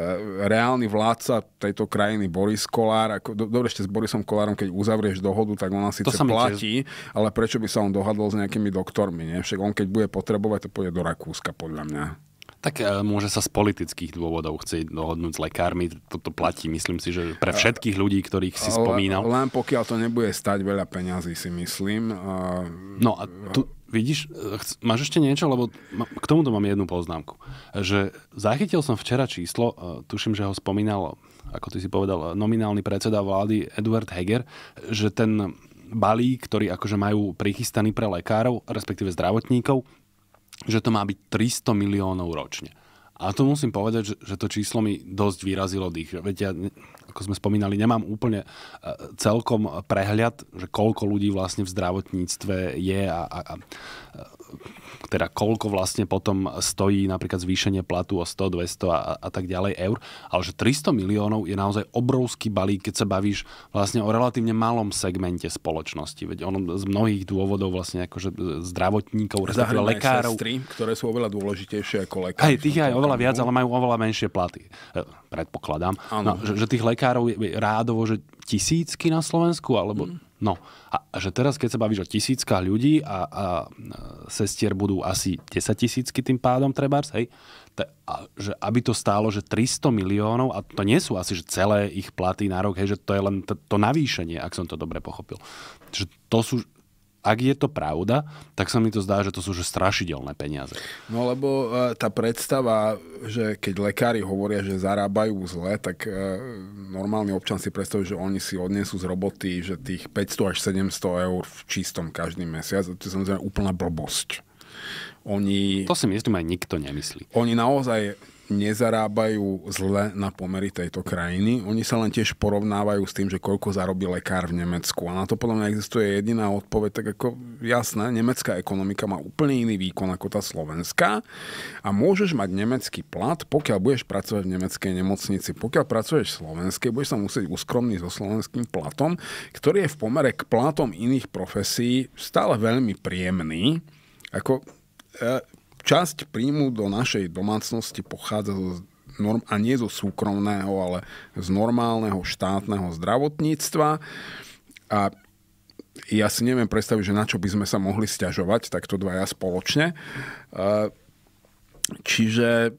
reálny vládca tejto krajiny Boris Kolár. Ako, do, dobre, ešte s Borisom Kolárom, keď uzavrieš dohodu, tak ona síce to sa platí, tiež... ale prečo by sa on dohadol s nejakými doktormi? Nie? Však on, keď bude potrebovať, to pôjde do Rakúska, podľa mňa. Tak e, môže sa z politických dôvodov chcieť dohodnúť s lekármi. Toto platí, myslím si, že pre všetkých ľudí, ktorých si spomínal. Len pokiaľ to nebude stať veľa peňazí, si myslím. No a tu, Vidíš, e, máš ešte niečo, lebo k tomuto mám jednu poznámku. Že zachytil som včera číslo, e, tuším, že ho spomínal, ako ty si povedal, nominálny predseda vlády Edward Heger, že ten balík, ktorý akože majú prichystaný pre lekárov, respektíve zdravotníkov, že to má byť 300 miliónov ročne. A to musím povedať, že to číslo mi dosť vyrazilo dých. Veď ja, ako sme spomínali, nemám úplne e, celkom prehľad, že koľko ľudí vlastne v zdravotníctve je a, a, a teda koľko vlastne potom stojí napríklad zvýšenie platu o 100, 200 a, a tak ďalej eur, ale že 300 miliónov je naozaj obrovský balík, keď sa bavíš vlastne o relatívne malom segmente spoločnosti. Veď ono z mnohých dôvodov vlastne akože zdravotníkov, respektíve lekárov. Sestry, ktoré sú oveľa dôležitejšie ako lekári. Aj tých je aj oveľa viac, ale majú oveľa menšie platy. E, predpokladám. No, že, že tých lekárov je rádovo, že tisícky na Slovensku, alebo... Mm No a že teraz, keď sa bavíš o tisíckach ľudí a, a e, sestier budú asi 10 tisícky tým pádom trebárs, hej, t- a, že aby to stálo, že 300 miliónov, a to nie sú asi že celé ich platy na rok, hej, že to je len t- to navýšenie, ak som to dobre pochopil. Že to sú ak je to pravda, tak sa mi to zdá, že to sú že strašidelné peniaze. No lebo e, tá predstava, že keď lekári hovoria, že zarábajú zle, tak e, normálny občan si predstaví, že oni si odnesú z roboty, že tých 500 až 700 eur v čistom každý mesiac. To je samozrejme úplná blbosť. Oni, to si myslím aj nikto nemyslí. Oni naozaj nezarábajú zle na pomery tejto krajiny. Oni sa len tiež porovnávajú s tým, že koľko zarobí lekár v Nemecku. A na to podľa mňa existuje jediná odpoveď, tak ako jasné, nemecká ekonomika má úplne iný výkon ako tá slovenská a môžeš mať nemecký plat, pokiaľ budeš pracovať v nemeckej nemocnici. Pokiaľ pracuješ v slovenskej, budeš sa musieť uskromniť so slovenským platom, ktorý je v pomere k platom iných profesí stále veľmi príjemný. Ako e, časť príjmu do našej domácnosti pochádza zo norm, a nie zo súkromného, ale z normálneho štátneho zdravotníctva. A ja si neviem predstaviť, že na čo by sme sa mohli stiažovať, takto dvaja spoločne. E, čiže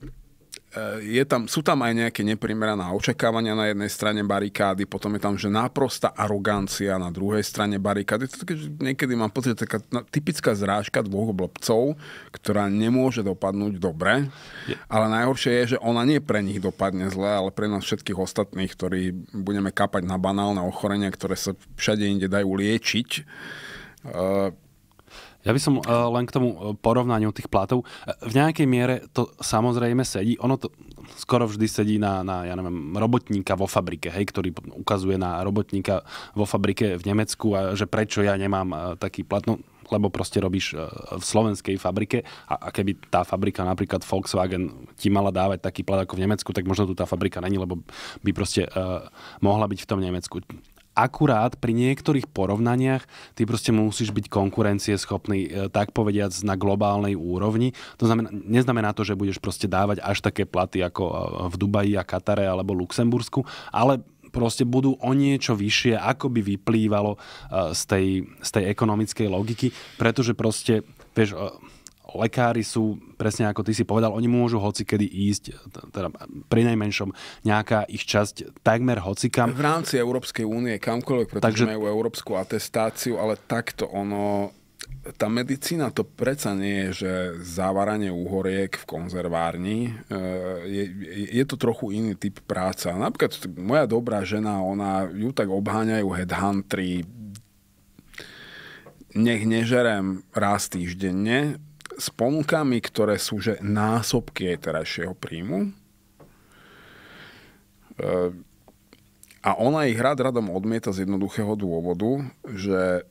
je tam, sú tam aj nejaké neprimerané očakávania na jednej strane barikády, potom je tam, že náprosta arogancia na druhej strane barikády. To také, že niekedy mám pocit, že taká no, typická zrážka dvoch blbcov, ktorá nemôže dopadnúť dobre, je. ale najhoršie je, že ona nie pre nich dopadne zle, ale pre nás všetkých ostatných, ktorí budeme kapať na banálne ochorenia, ktoré sa všade inde dajú liečiť. Ehm, ja by som uh, len k tomu eh, porovnaniu tých platov. Eh, v nejakej miere to samozrejme sedí. Ono to skoro vždy sedí na, na ja neviem, robotníka vo fabrike, hej, ktorý ukazuje na robotníka vo fabrike v Nemecku a že prečo ja nemám taký plat. No, lebo proste robíš v slovenskej fabrike a, a keby tá fabrika napríklad Volkswagen ti mala dávať taký plat ako v Nemecku, tak možno tu tá fabrika není, lebo by proste uh, mohla byť v tom Nemecku akurát pri niektorých porovnaniach ty proste musíš byť konkurencieschopný, e, tak povediac, na globálnej úrovni. To znamená, neznamená to, že budeš proste dávať až také platy ako e, v Dubaji a Katare alebo Luxembursku, ale proste budú o niečo vyššie, ako by vyplývalo e, z tej, z tej ekonomickej logiky, pretože proste, vieš, lekári sú, presne ako ty si povedal, oni môžu hoci kedy ísť, teda pri najmenšom nejaká ich časť takmer hocikam. V rámci Európskej únie kamkoľvek, pretože Takže... majú európsku atestáciu, ale takto ono tá medicína to predsa nie je, že závaranie úhoriek v konzervárni. Eh, je, je to trochu iný typ práca. Napríklad moja dobrá žena, ona, ju tak obháňajú headhuntry. Nech nežerem raz týždenne, s ponukami, ktoré sú že násobky aj terajšieho príjmu. E, a ona ich rád radom odmieta z jednoduchého dôvodu, že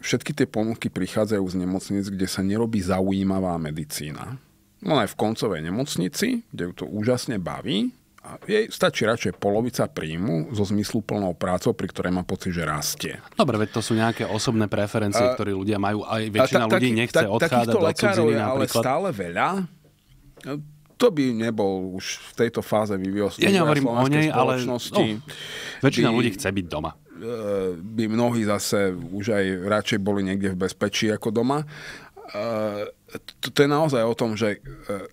všetky tie ponuky prichádzajú z nemocnic, kde sa nerobí zaujímavá medicína. Ona je v koncovej nemocnici, kde ju to úžasne baví, a jej stačí radšej polovica príjmu zo zmyslu plnou prácou, pri ktorej má pocit, že rastie. Dobre, veď to sú nejaké osobné preferencie, a, ktoré ľudia majú. Aj väčšina ľudí nechce odchádzať do cudziny. je ale stále veľa. To by nebol už v tejto fáze vývoja Ja nehovorím o nej, ale no, väčšina by, ľudí chce byť doma. Eh, by mnohí zase už aj radšej boli niekde v bezpečí ako doma. Eh, to, to je naozaj o tom, že eh,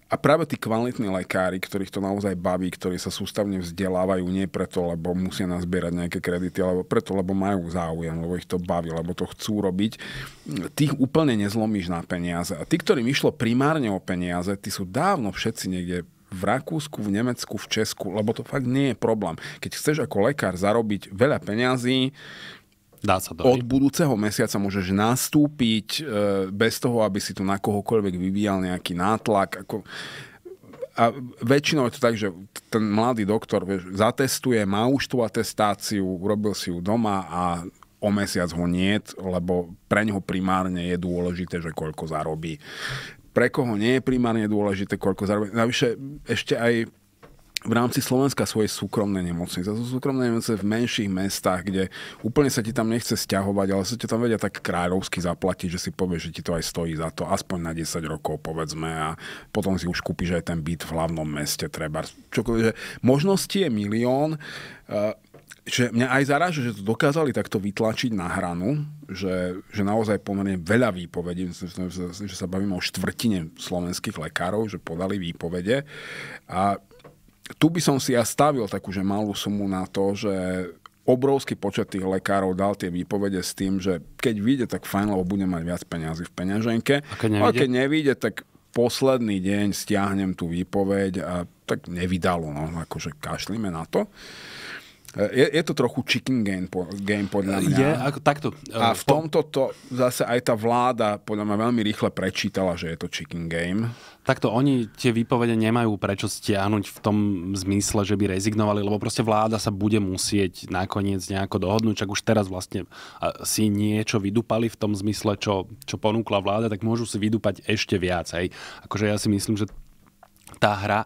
a práve tí kvalitní lekári, ktorých to naozaj baví, ktorí sa sústavne vzdelávajú, nie preto, lebo musia nazbierať nejaké kredity, alebo preto, lebo majú záujem, lebo ich to baví, lebo to chcú robiť, tých úplne nezlomíš na peniaze. A tí, ktorým išlo primárne o peniaze, tí sú dávno všetci niekde v Rakúsku, v Nemecku, v Česku, lebo to fakt nie je problém. Keď chceš ako lekár zarobiť veľa peňazí, Dá sa to. Od aj. budúceho mesiaca môžeš nastúpiť e, bez toho, aby si tu na kohokoľvek vyvíjal nejaký nátlak. Ako, a väčšinou je to tak, že ten mladý doktor vieš, zatestuje, má už tú atestáciu, urobil si ju doma a o mesiac ho nie, lebo pre neho primárne je dôležité, že koľko zarobí. Pre koho nie je primárne dôležité, koľko zarobí. Navyše ešte aj v rámci Slovenska svoje súkromné nemocnice. To sú súkromné nemocnice v menších mestách, kde úplne sa ti tam nechce stiahovať, ale sa ti tam vedia tak kráľovsky zaplatiť, že si povieš, že ti to aj stojí za to, aspoň na 10 rokov povedzme a potom si už kúpiš aj ten byt v hlavnom meste treba. Čokoľvek, že možnosti je milión, eh, že mňa aj zaráža, že to dokázali takto vytlačiť na hranu, že, že naozaj pomerne veľa výpovedí, myslím, že sa bavíme o štvrtine slovenských lekárov, že podali výpovede a tu by som si ja stavil takú malú sumu na to, že obrovský počet tých lekárov dal tie výpovede s tým, že keď vyjde, tak fajn, lebo budem mať viac peňazí v peňaženke. A keď nevyjde, a keď nevyjde tak posledný deň stiahnem tú výpoveď a tak nevydalo, no, akože kašlíme na to. Eh, je, je to trochu chicken game, po, game podľa mňa. Je, ako takto. Eh, a v tomto to zase aj tá vláda podľa mňa veľmi rýchle prečítala, že je to chicken game. Takto oni tie výpovede nemajú prečo stiahnuť v tom zmysle, že by rezignovali, lebo proste vláda sa bude musieť nakoniec nejako dohodnúť, čak už teraz vlastne eh, si niečo vydupali v tom zmysle, čo, čo ponúkla vláda, tak môžu si vydupať ešte viac. Hej. Akože ja si myslím, že tá hra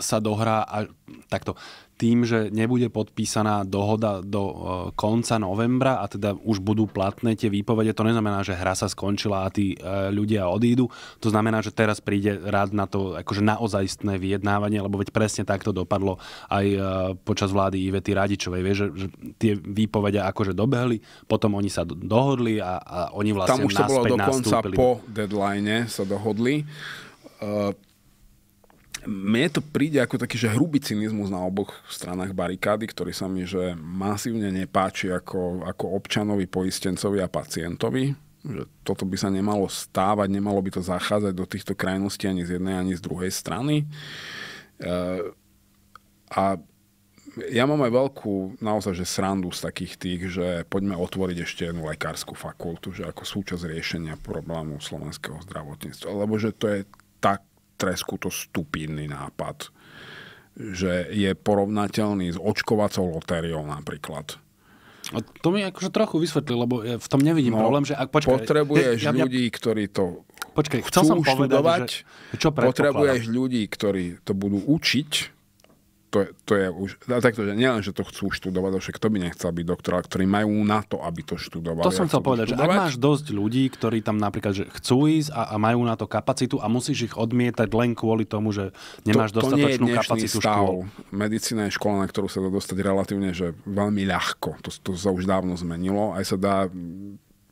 sa dohrá a takto tým, že nebude podpísaná dohoda do e, konca novembra a teda už budú platné tie výpovede, to neznamená, že hra sa skončila a tí e, ľudia odídu. To znamená, že teraz príde rád na to akože naozajstné vyjednávanie, lebo veď presne takto dopadlo aj e, počas vlády Ivety Radičovej. Vieš, že, že tie výpovede akože dobehli, potom oni sa dohodli a, a oni vlastne Tam už to bolo dokonca nastúpili. po deadline sa dohodli. Uh mne to príde ako taký, že hrubý cynizmus na oboch stranách barikády, ktorý sa mi že masívne nepáči ako, ako občanovi, poistencovi a pacientovi. Že toto by sa nemalo stávať, nemalo by to zachádzať do týchto krajností ani z jednej, ani z druhej strany. E, a ja mám aj veľkú naozaj že srandu z takých tých, že poďme otvoriť ešte jednu lekárskú fakultu, že ako súčasť riešenia problému slovenského zdravotníctva. Lebo že to je tak tresku to stupidný nápad, že je porovnateľný s očkovacou lotériou napríklad. A to mi akože trochu vysvetlí, lebo ja v tom nevidím no, problém, že ak počkaj... Potrebuješ ja, ja, ľudí, ktorí to počkaj, chcel chcú som povedať, študovať, že, čo potrebuješ ľudí, ktorí to budú učiť to, je, to je už, takto, že nielen, že to chcú študovať, ale však kto by nechcel byť doktora, ktorí majú na to, aby to študovali. To som chcel povedať, študovať. že ak máš dosť ľudí, ktorí tam napríklad že chcú ísť a, a majú na to kapacitu a musíš ich odmietať len kvôli tomu, že nemáš to, to dostatočnú nie je kapacitu stav. škôl. Medicína je škola, na ktorú sa dá dostať relatívne že veľmi ľahko. To, to sa už dávno zmenilo. Aj sa dá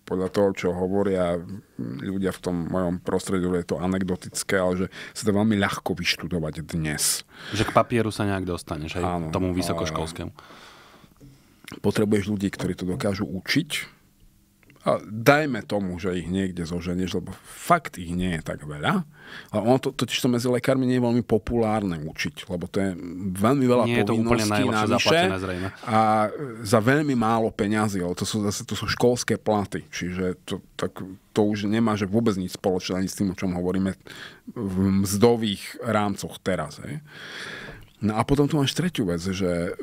podľa toho, čo hovoria ľudia v tom mojom prostrediu, je to anekdotické, ale že sa to veľmi ľahko vyštudovať dnes. Že k papieru sa nejak dostaneš, aj Áno, tomu vysokoškolskému. Potrebuješ ľudí, ktorí to dokážu učiť, a dajme tomu, že ich niekde zoženieš, lebo fakt ich nie je tak veľa. Ale ono to, totiž to medzi lekármi nie je veľmi populárne učiť, lebo to je veľmi veľa nie povinností je to navyše a e, za veľmi málo peňazí, ale to sú, zase, to sú školské platy, čiže to, tak, to už nemá že vôbec nič spoločné ani s tým, o čom hovoríme v mzdových rámcoch teraz. Je. No a potom tu máš tretiu vec, že e,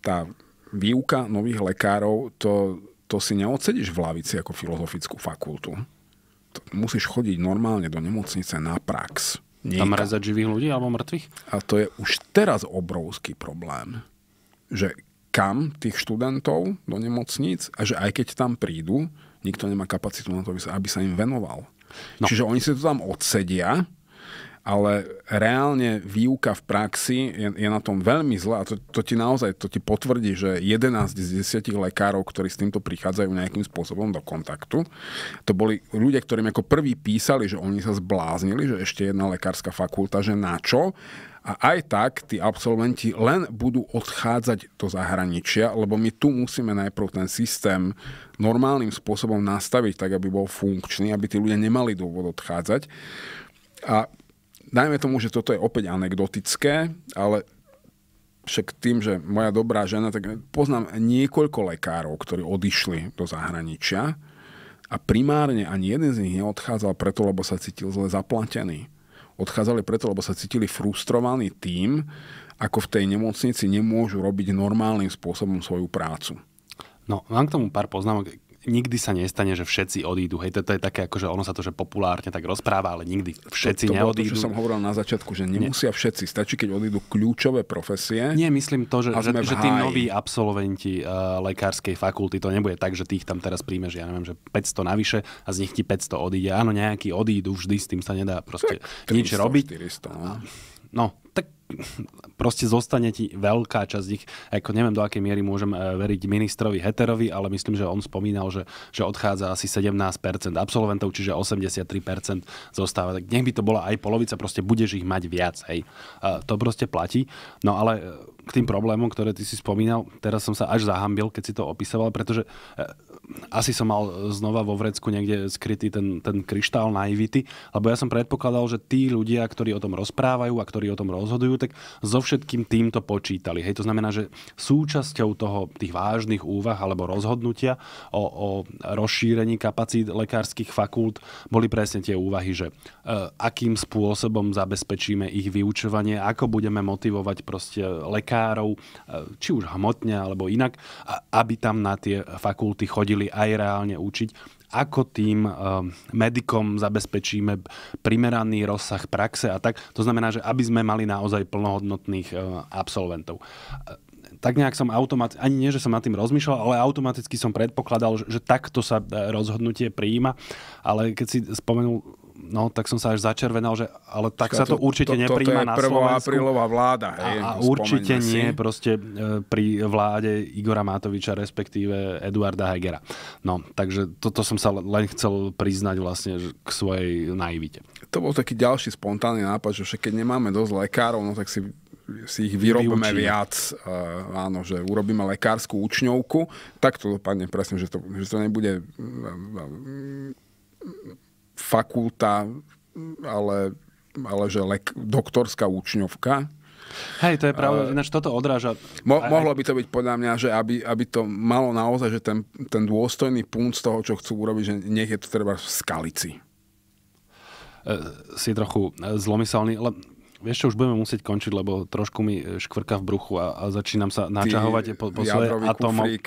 tá výuka nových lekárov, to to si neodsedíš v lavici ako filozofickú fakultu. To musíš chodiť normálne do nemocnice na prax. Nieka. Tam rezať živých ľudí alebo mŕtvych? A to je už teraz obrovský problém, že kam tých študentov do nemocnic a že aj keď tam prídu, nikto nemá kapacitu na to, aby sa im venoval. No. Čiže oni si to tam odsedia ale reálne výuka v praxi je, je na tom veľmi zlá. To, to ti naozaj to ti potvrdí, že 11 z 10 lekárov, ktorí s týmto prichádzajú nejakým spôsobom do kontaktu, to boli ľudia, ktorým ako prví písali, že oni sa zbláznili, že ešte jedna lekárska fakulta, že na čo? A aj tak tí absolventi len budú odchádzať do zahraničia, lebo my tu musíme najprv ten systém normálnym spôsobom nastaviť tak, aby bol funkčný, aby tí ľudia nemali dôvod odchádzať. A Dajme tomu, že toto je opäť anekdotické, ale však tým, že moja dobrá žena, tak poznám niekoľko lekárov, ktorí odišli do zahraničia a primárne ani jeden z nich neodchádzal preto, lebo sa cítil zle zaplatený. Odchádzali preto, lebo sa cítili frustrovaní tým, ako v tej nemocnici nemôžu robiť normálnym spôsobom svoju prácu. No, mám k tomu pár poznámok nikdy sa nestane, že všetci odídu. Hej, to, to je také, ako, že ono sa to že populárne tak rozpráva, ale nikdy všetci to, to neodídu. To, čo som hovoril na začiatku, že nemusia všetci, stačí, keď odídu kľúčové profesie. Nie, myslím to, že, že, že tí noví absolventi uh, lekárskej fakulty, to nebude tak, že tých tam teraz príjmeš, ja neviem, že 500 navyše a z nich ti 500 odíde. Áno, nejakí odídu, vždy s tým sa nedá proste tak, nič robiť. 400, no. no, tak proste zostane ti veľká časť ich, ako neviem do akej miery môžem e, veriť ministrovi Heterovi, ale myslím, že on spomínal, že, že odchádza asi 17% absolventov, čiže 83% zostáva. Tak nech by to bola aj polovica, proste budeš ich mať viac. Hej. To proste platí. No ale e, k tým problémom, ktoré ty si spomínal, teraz som sa až zahambil, keď si to opisoval, pretože e, asi som mal znova vo vrecku niekde skrytý ten, ten kryštál naivity, lebo ja som predpokladal, že tí ľudia, ktorí o tom rozprávajú a ktorí o tom roz, rozhodujú, tak so všetkým týmto počítali. Hej, to znamená, že súčasťou toho, tých vážnych úvah alebo rozhodnutia o, o rozšírení kapacít lekárskych fakult boli presne tie úvahy, že e, akým spôsobom zabezpečíme ich vyučovanie, ako budeme motivovať proste lekárov, e, či už hmotne alebo inak, a, aby tam na tie fakulty chodili aj reálne učiť ako tým eh, medikom zabezpečíme primeraný rozsah praxe a tak. To znamená, že aby sme mali naozaj plnohodnotných eh, absolventov eh, tak nejak som automaticky, ani nie, že som nad tým rozmýšľal, ale automaticky som predpokladal, že, že takto sa rozhodnutie prijíma. Ale keď si spomenul no tak som sa až začervenal, že ale tak Čka, sa to, to určite to, nepríjma to, to je na Slovensku. aprílová vláda. Hej, a, a určite si. nie proste e, pri vláde Igora Matoviča, respektíve Eduarda Hegera. No, takže toto som sa len chcel priznať vlastne k svojej naivite. To bol taký ďalší spontánny nápad, že však keď nemáme dosť lekárov, no tak si si ich vyrobíme Vyučíme. viac, uh, áno, že urobíme lekárskú učňovku, tak to dopadne presne, že to, že to nebude fakulta, ale, ale že lek, doktorská účňovka. Hej, to je pravda, uh, ináč toto odráža. Mo- aj, mohlo by to byť podľa mňa, že aby, aby to malo naozaj, že ten, ten dôstojný punt z toho, čo chcú urobiť, že nech je to treba v skalici. E, si trochu e, zlomyselný, ale Vieš čo, už budeme musieť končiť, lebo trošku mi e, škvrka v bruchu a, a začínam sa načahovať po, po svoje Kufrík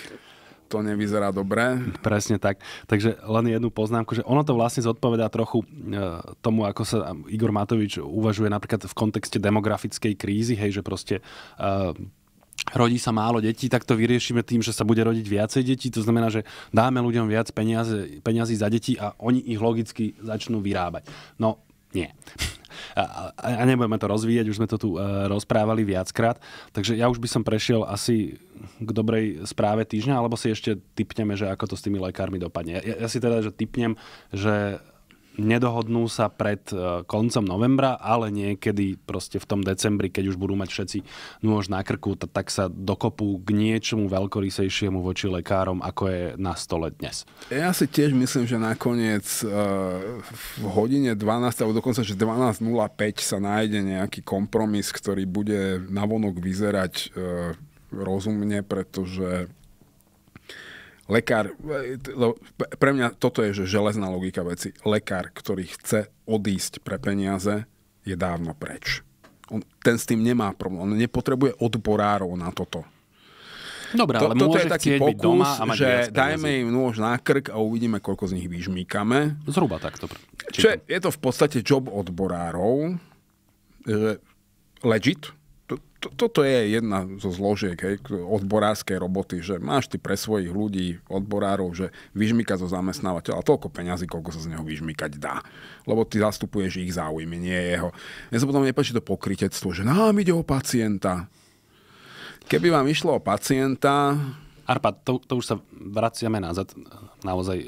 to nevyzerá dobre. Presne tak. Takže len jednu poznámku, že ono to vlastne zodpovedá trochu e, tomu, ako sa Igor Matovič uvažuje napríklad v kontexte demografickej krízy, hej, že proste e, rodí sa málo detí, tak to vyriešime tým, že sa bude rodiť viacej detí. To znamená, že dáme ľuďom viac peniazy, peniazy za deti a oni ich logicky začnú vyrábať. No, nie a, a nebudeme to rozvíjať, už sme to tu e, rozprávali viackrát, takže ja už by som prešiel asi k dobrej správe týždňa, alebo si ešte typneme, že ako to s tými lekármi dopadne. Ja, ja si teda, že typnem, že nedohodnú sa pred e, koncom novembra, ale niekedy proste v tom decembri, keď už budú mať všetci nôž na krku, tak sa dokopú k niečomu veľkorysejšiemu voči lekárom, ako je na stole dnes. Ja si tiež myslím, že nakoniec e, v hodine 12, alebo dokonca, že 12.05 sa nájde nejaký kompromis, ktorý bude navonok vyzerať e, rozumne, pretože Lekár, e, pre mňa toto je že železná logika veci. Lekár, ktorý chce odísť pre peniaze, je dávno preč. On, ten s tým nemá problém. On nepotrebuje odborárov na toto. Dobre, to, ale toto môže je taký pokus, byť doma a že dajme im nôž na krk a uvidíme, koľko z nich vyžmíkame. Zhruba takto. Čiže je to v podstate job odborárov, že legit, to, toto je jedna zo zložiek hej, odborárskej roboty, že máš ty pre svojich ľudí, odborárov, že vyžmyka zo zamestnávateľa toľko peňazí, koľko sa z neho vyžmykať dá. Lebo ty zastupuješ ich záujmy, nie jeho. Mne sa potom nepáči to pokritectvo, že nám ide o pacienta. Keby vám išlo o pacienta... Arpad, to, to už sa vraciame nazad. Naozaj e,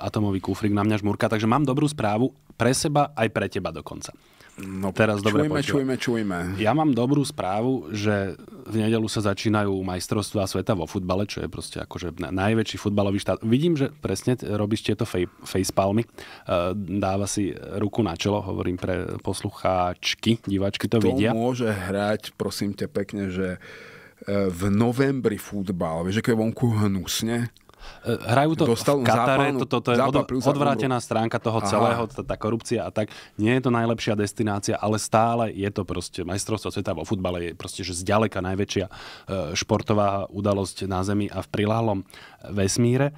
atomový kufrik na mňa žmurka, takže mám dobrú správu pre seba aj pre teba dokonca. No teraz dobre čujme, počúva. čujme, čujme. Ja mám dobrú správu, že v nedelu sa začínajú majstrovstvá sveta vo futbale, čo je proste akože najväčší futbalový štát. Vidím, že presne robíš tieto fej, facepalmy. E, dáva si ruku na čelo, hovorím pre poslucháčky, diváčky to, Kto vidia. To môže hrať, prosím te pekne, že e, v novembri futbal, vieš, keď je vonku hnusne, E, hrajú to Dostal v Katare, zápalnú, toto to je od, odvrátená stránka toho Aha. celého, tá, tá korupcia a tak. Nie je to najlepšia destinácia, ale stále je to proste, majstrovstvo sveta vo futbale je proste, že zďaleka najväčšia e, športová udalosť na Zemi a v prilahlom e, vesmíre.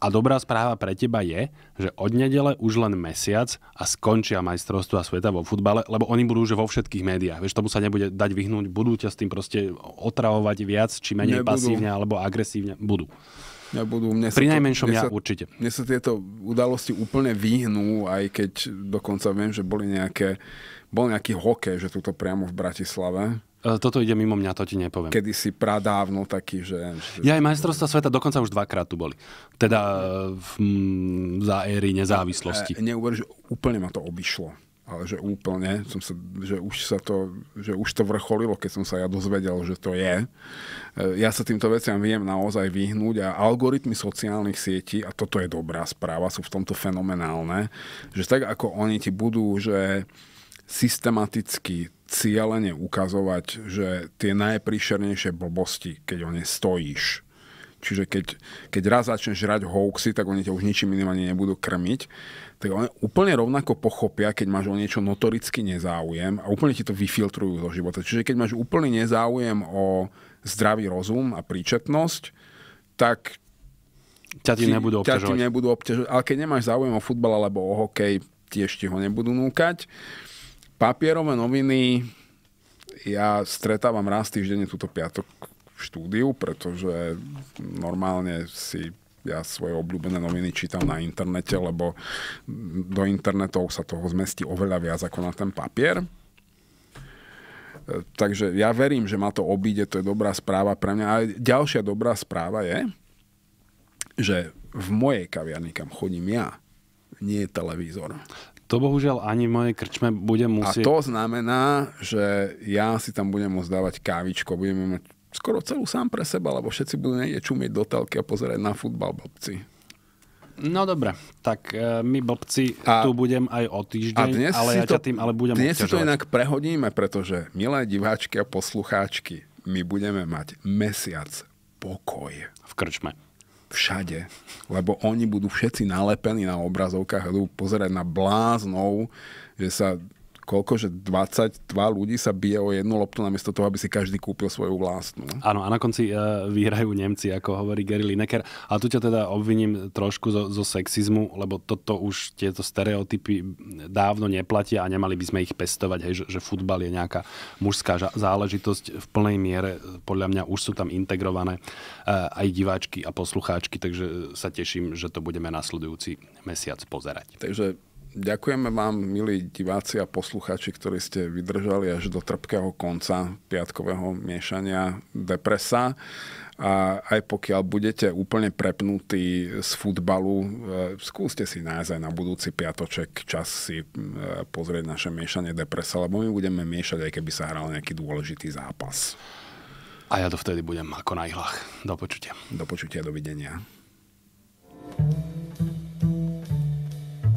A dobrá správa pre teba je, že od nedele už len mesiac a skončia majstrovstva sveta vo futbale, lebo oni budú už vo všetkých médiách. Vieš, tomu sa nebude dať vyhnúť, budú ťa s tým proste otravovať viac či menej Nebudú. pasívne alebo agresívne. Budú budú, Mne Pri najmenšom to, mne ja sa, určite. Mne sa tieto udalosti úplne vyhnú, aj keď dokonca viem, že boli nejaké, bol nejaký hokej, že túto priamo v Bratislave. E, toto ide mimo mňa, to ti nepoviem. Kedy si pradávno taký, že... Ja aj majstrovstva sveta dokonca už dvakrát tu boli. Teda e, v, m, za éry nezávislosti. E, neuveríš, úplne ma to obišlo ale že úplne, som sa, že, už sa to, že už to vrcholilo, keď som sa ja dozvedel, že to je. Ja sa týmto veciam viem naozaj vyhnúť a algoritmy sociálnych sietí, a toto je dobrá správa, sú v tomto fenomenálne, že tak ako oni ti budú, že systematicky cieľene ukazovať, že tie najpríšernejšie blbosti, keď o ne stojíš, Čiže keď, keď raz začneš žrať hoaxy, tak oni ťa už ničím ani nebudú krmiť. Tak oni úplne rovnako pochopia, keď máš o niečo notoricky nezáujem a úplne ti to vyfiltrujú zo života. Čiže keď máš úplný nezáujem o zdravý rozum a príčetnosť, tak ťa ti nebudú obťažovať. Ťa nebudú obťažovať. Ale keď nemáš záujem o futbal alebo o hokej, tiež ti ho nebudú núkať. Papierové noviny ja stretávam raz týždenne túto piatok štúdiu, pretože normálne si ja svoje obľúbené noviny čítam na internete, lebo do internetov sa toho zmestí oveľa viac ako na ten papier. E, takže ja verím, že ma to obíde, to je dobrá správa pre mňa. A ďalšia dobrá správa je, že v mojej kaviarni, kam chodím ja, nie je televízor. To bohužiaľ ani v mojej krčme budem musieť... A to znamená, že ja si tam budem môcť dávať kávičko, budeme mať skoro celú sám pre seba, lebo všetci budú nejde čumieť do telky a pozerať na futbal blbci. No dobre, tak e, my blbci a, tu budem aj o týždeň, a dnes ale ja to, ťa tým ale budem Dnes obťažovať. si to inak prehodíme, pretože milé diváčky a poslucháčky, my budeme mať mesiac pokoj. V krčme. Všade. Lebo oni budú všetci nalepení na obrazovkách a budú pozerať na bláznou, že sa koľko, že 22 ľudí sa bije o jednu loptu namiesto toho, aby si každý kúpil svoju vlastnú. Áno, a na konci uh, vyhrajú Nemci, ako hovorí Gary Lineker. A tu ťa teda obviním trošku zo, zo sexizmu, lebo toto už tieto stereotypy dávno neplatia a nemali by sme ich pestovať, hej, že, že futbal je nejaká mužská záležitosť v plnej miere. Podľa mňa už sú tam integrované uh, aj diváčky a poslucháčky, takže sa teším, že to budeme nasledujúci mesiac pozerať. Takže Ďakujeme vám, milí diváci a posluchači, ktorí ste vydržali až do trpkého konca piatkového miešania depresa. A aj pokiaľ budete úplne prepnutí z futbalu, e, skúste si nájsť aj na budúci piatoček čas si e, pozrieť naše miešanie depresa, lebo my budeme miešať, aj keby sa hral nejaký dôležitý zápas. A ja to vtedy budem ako na ihlách. Do počutia. Do počutia, dovidenia.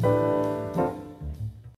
thank you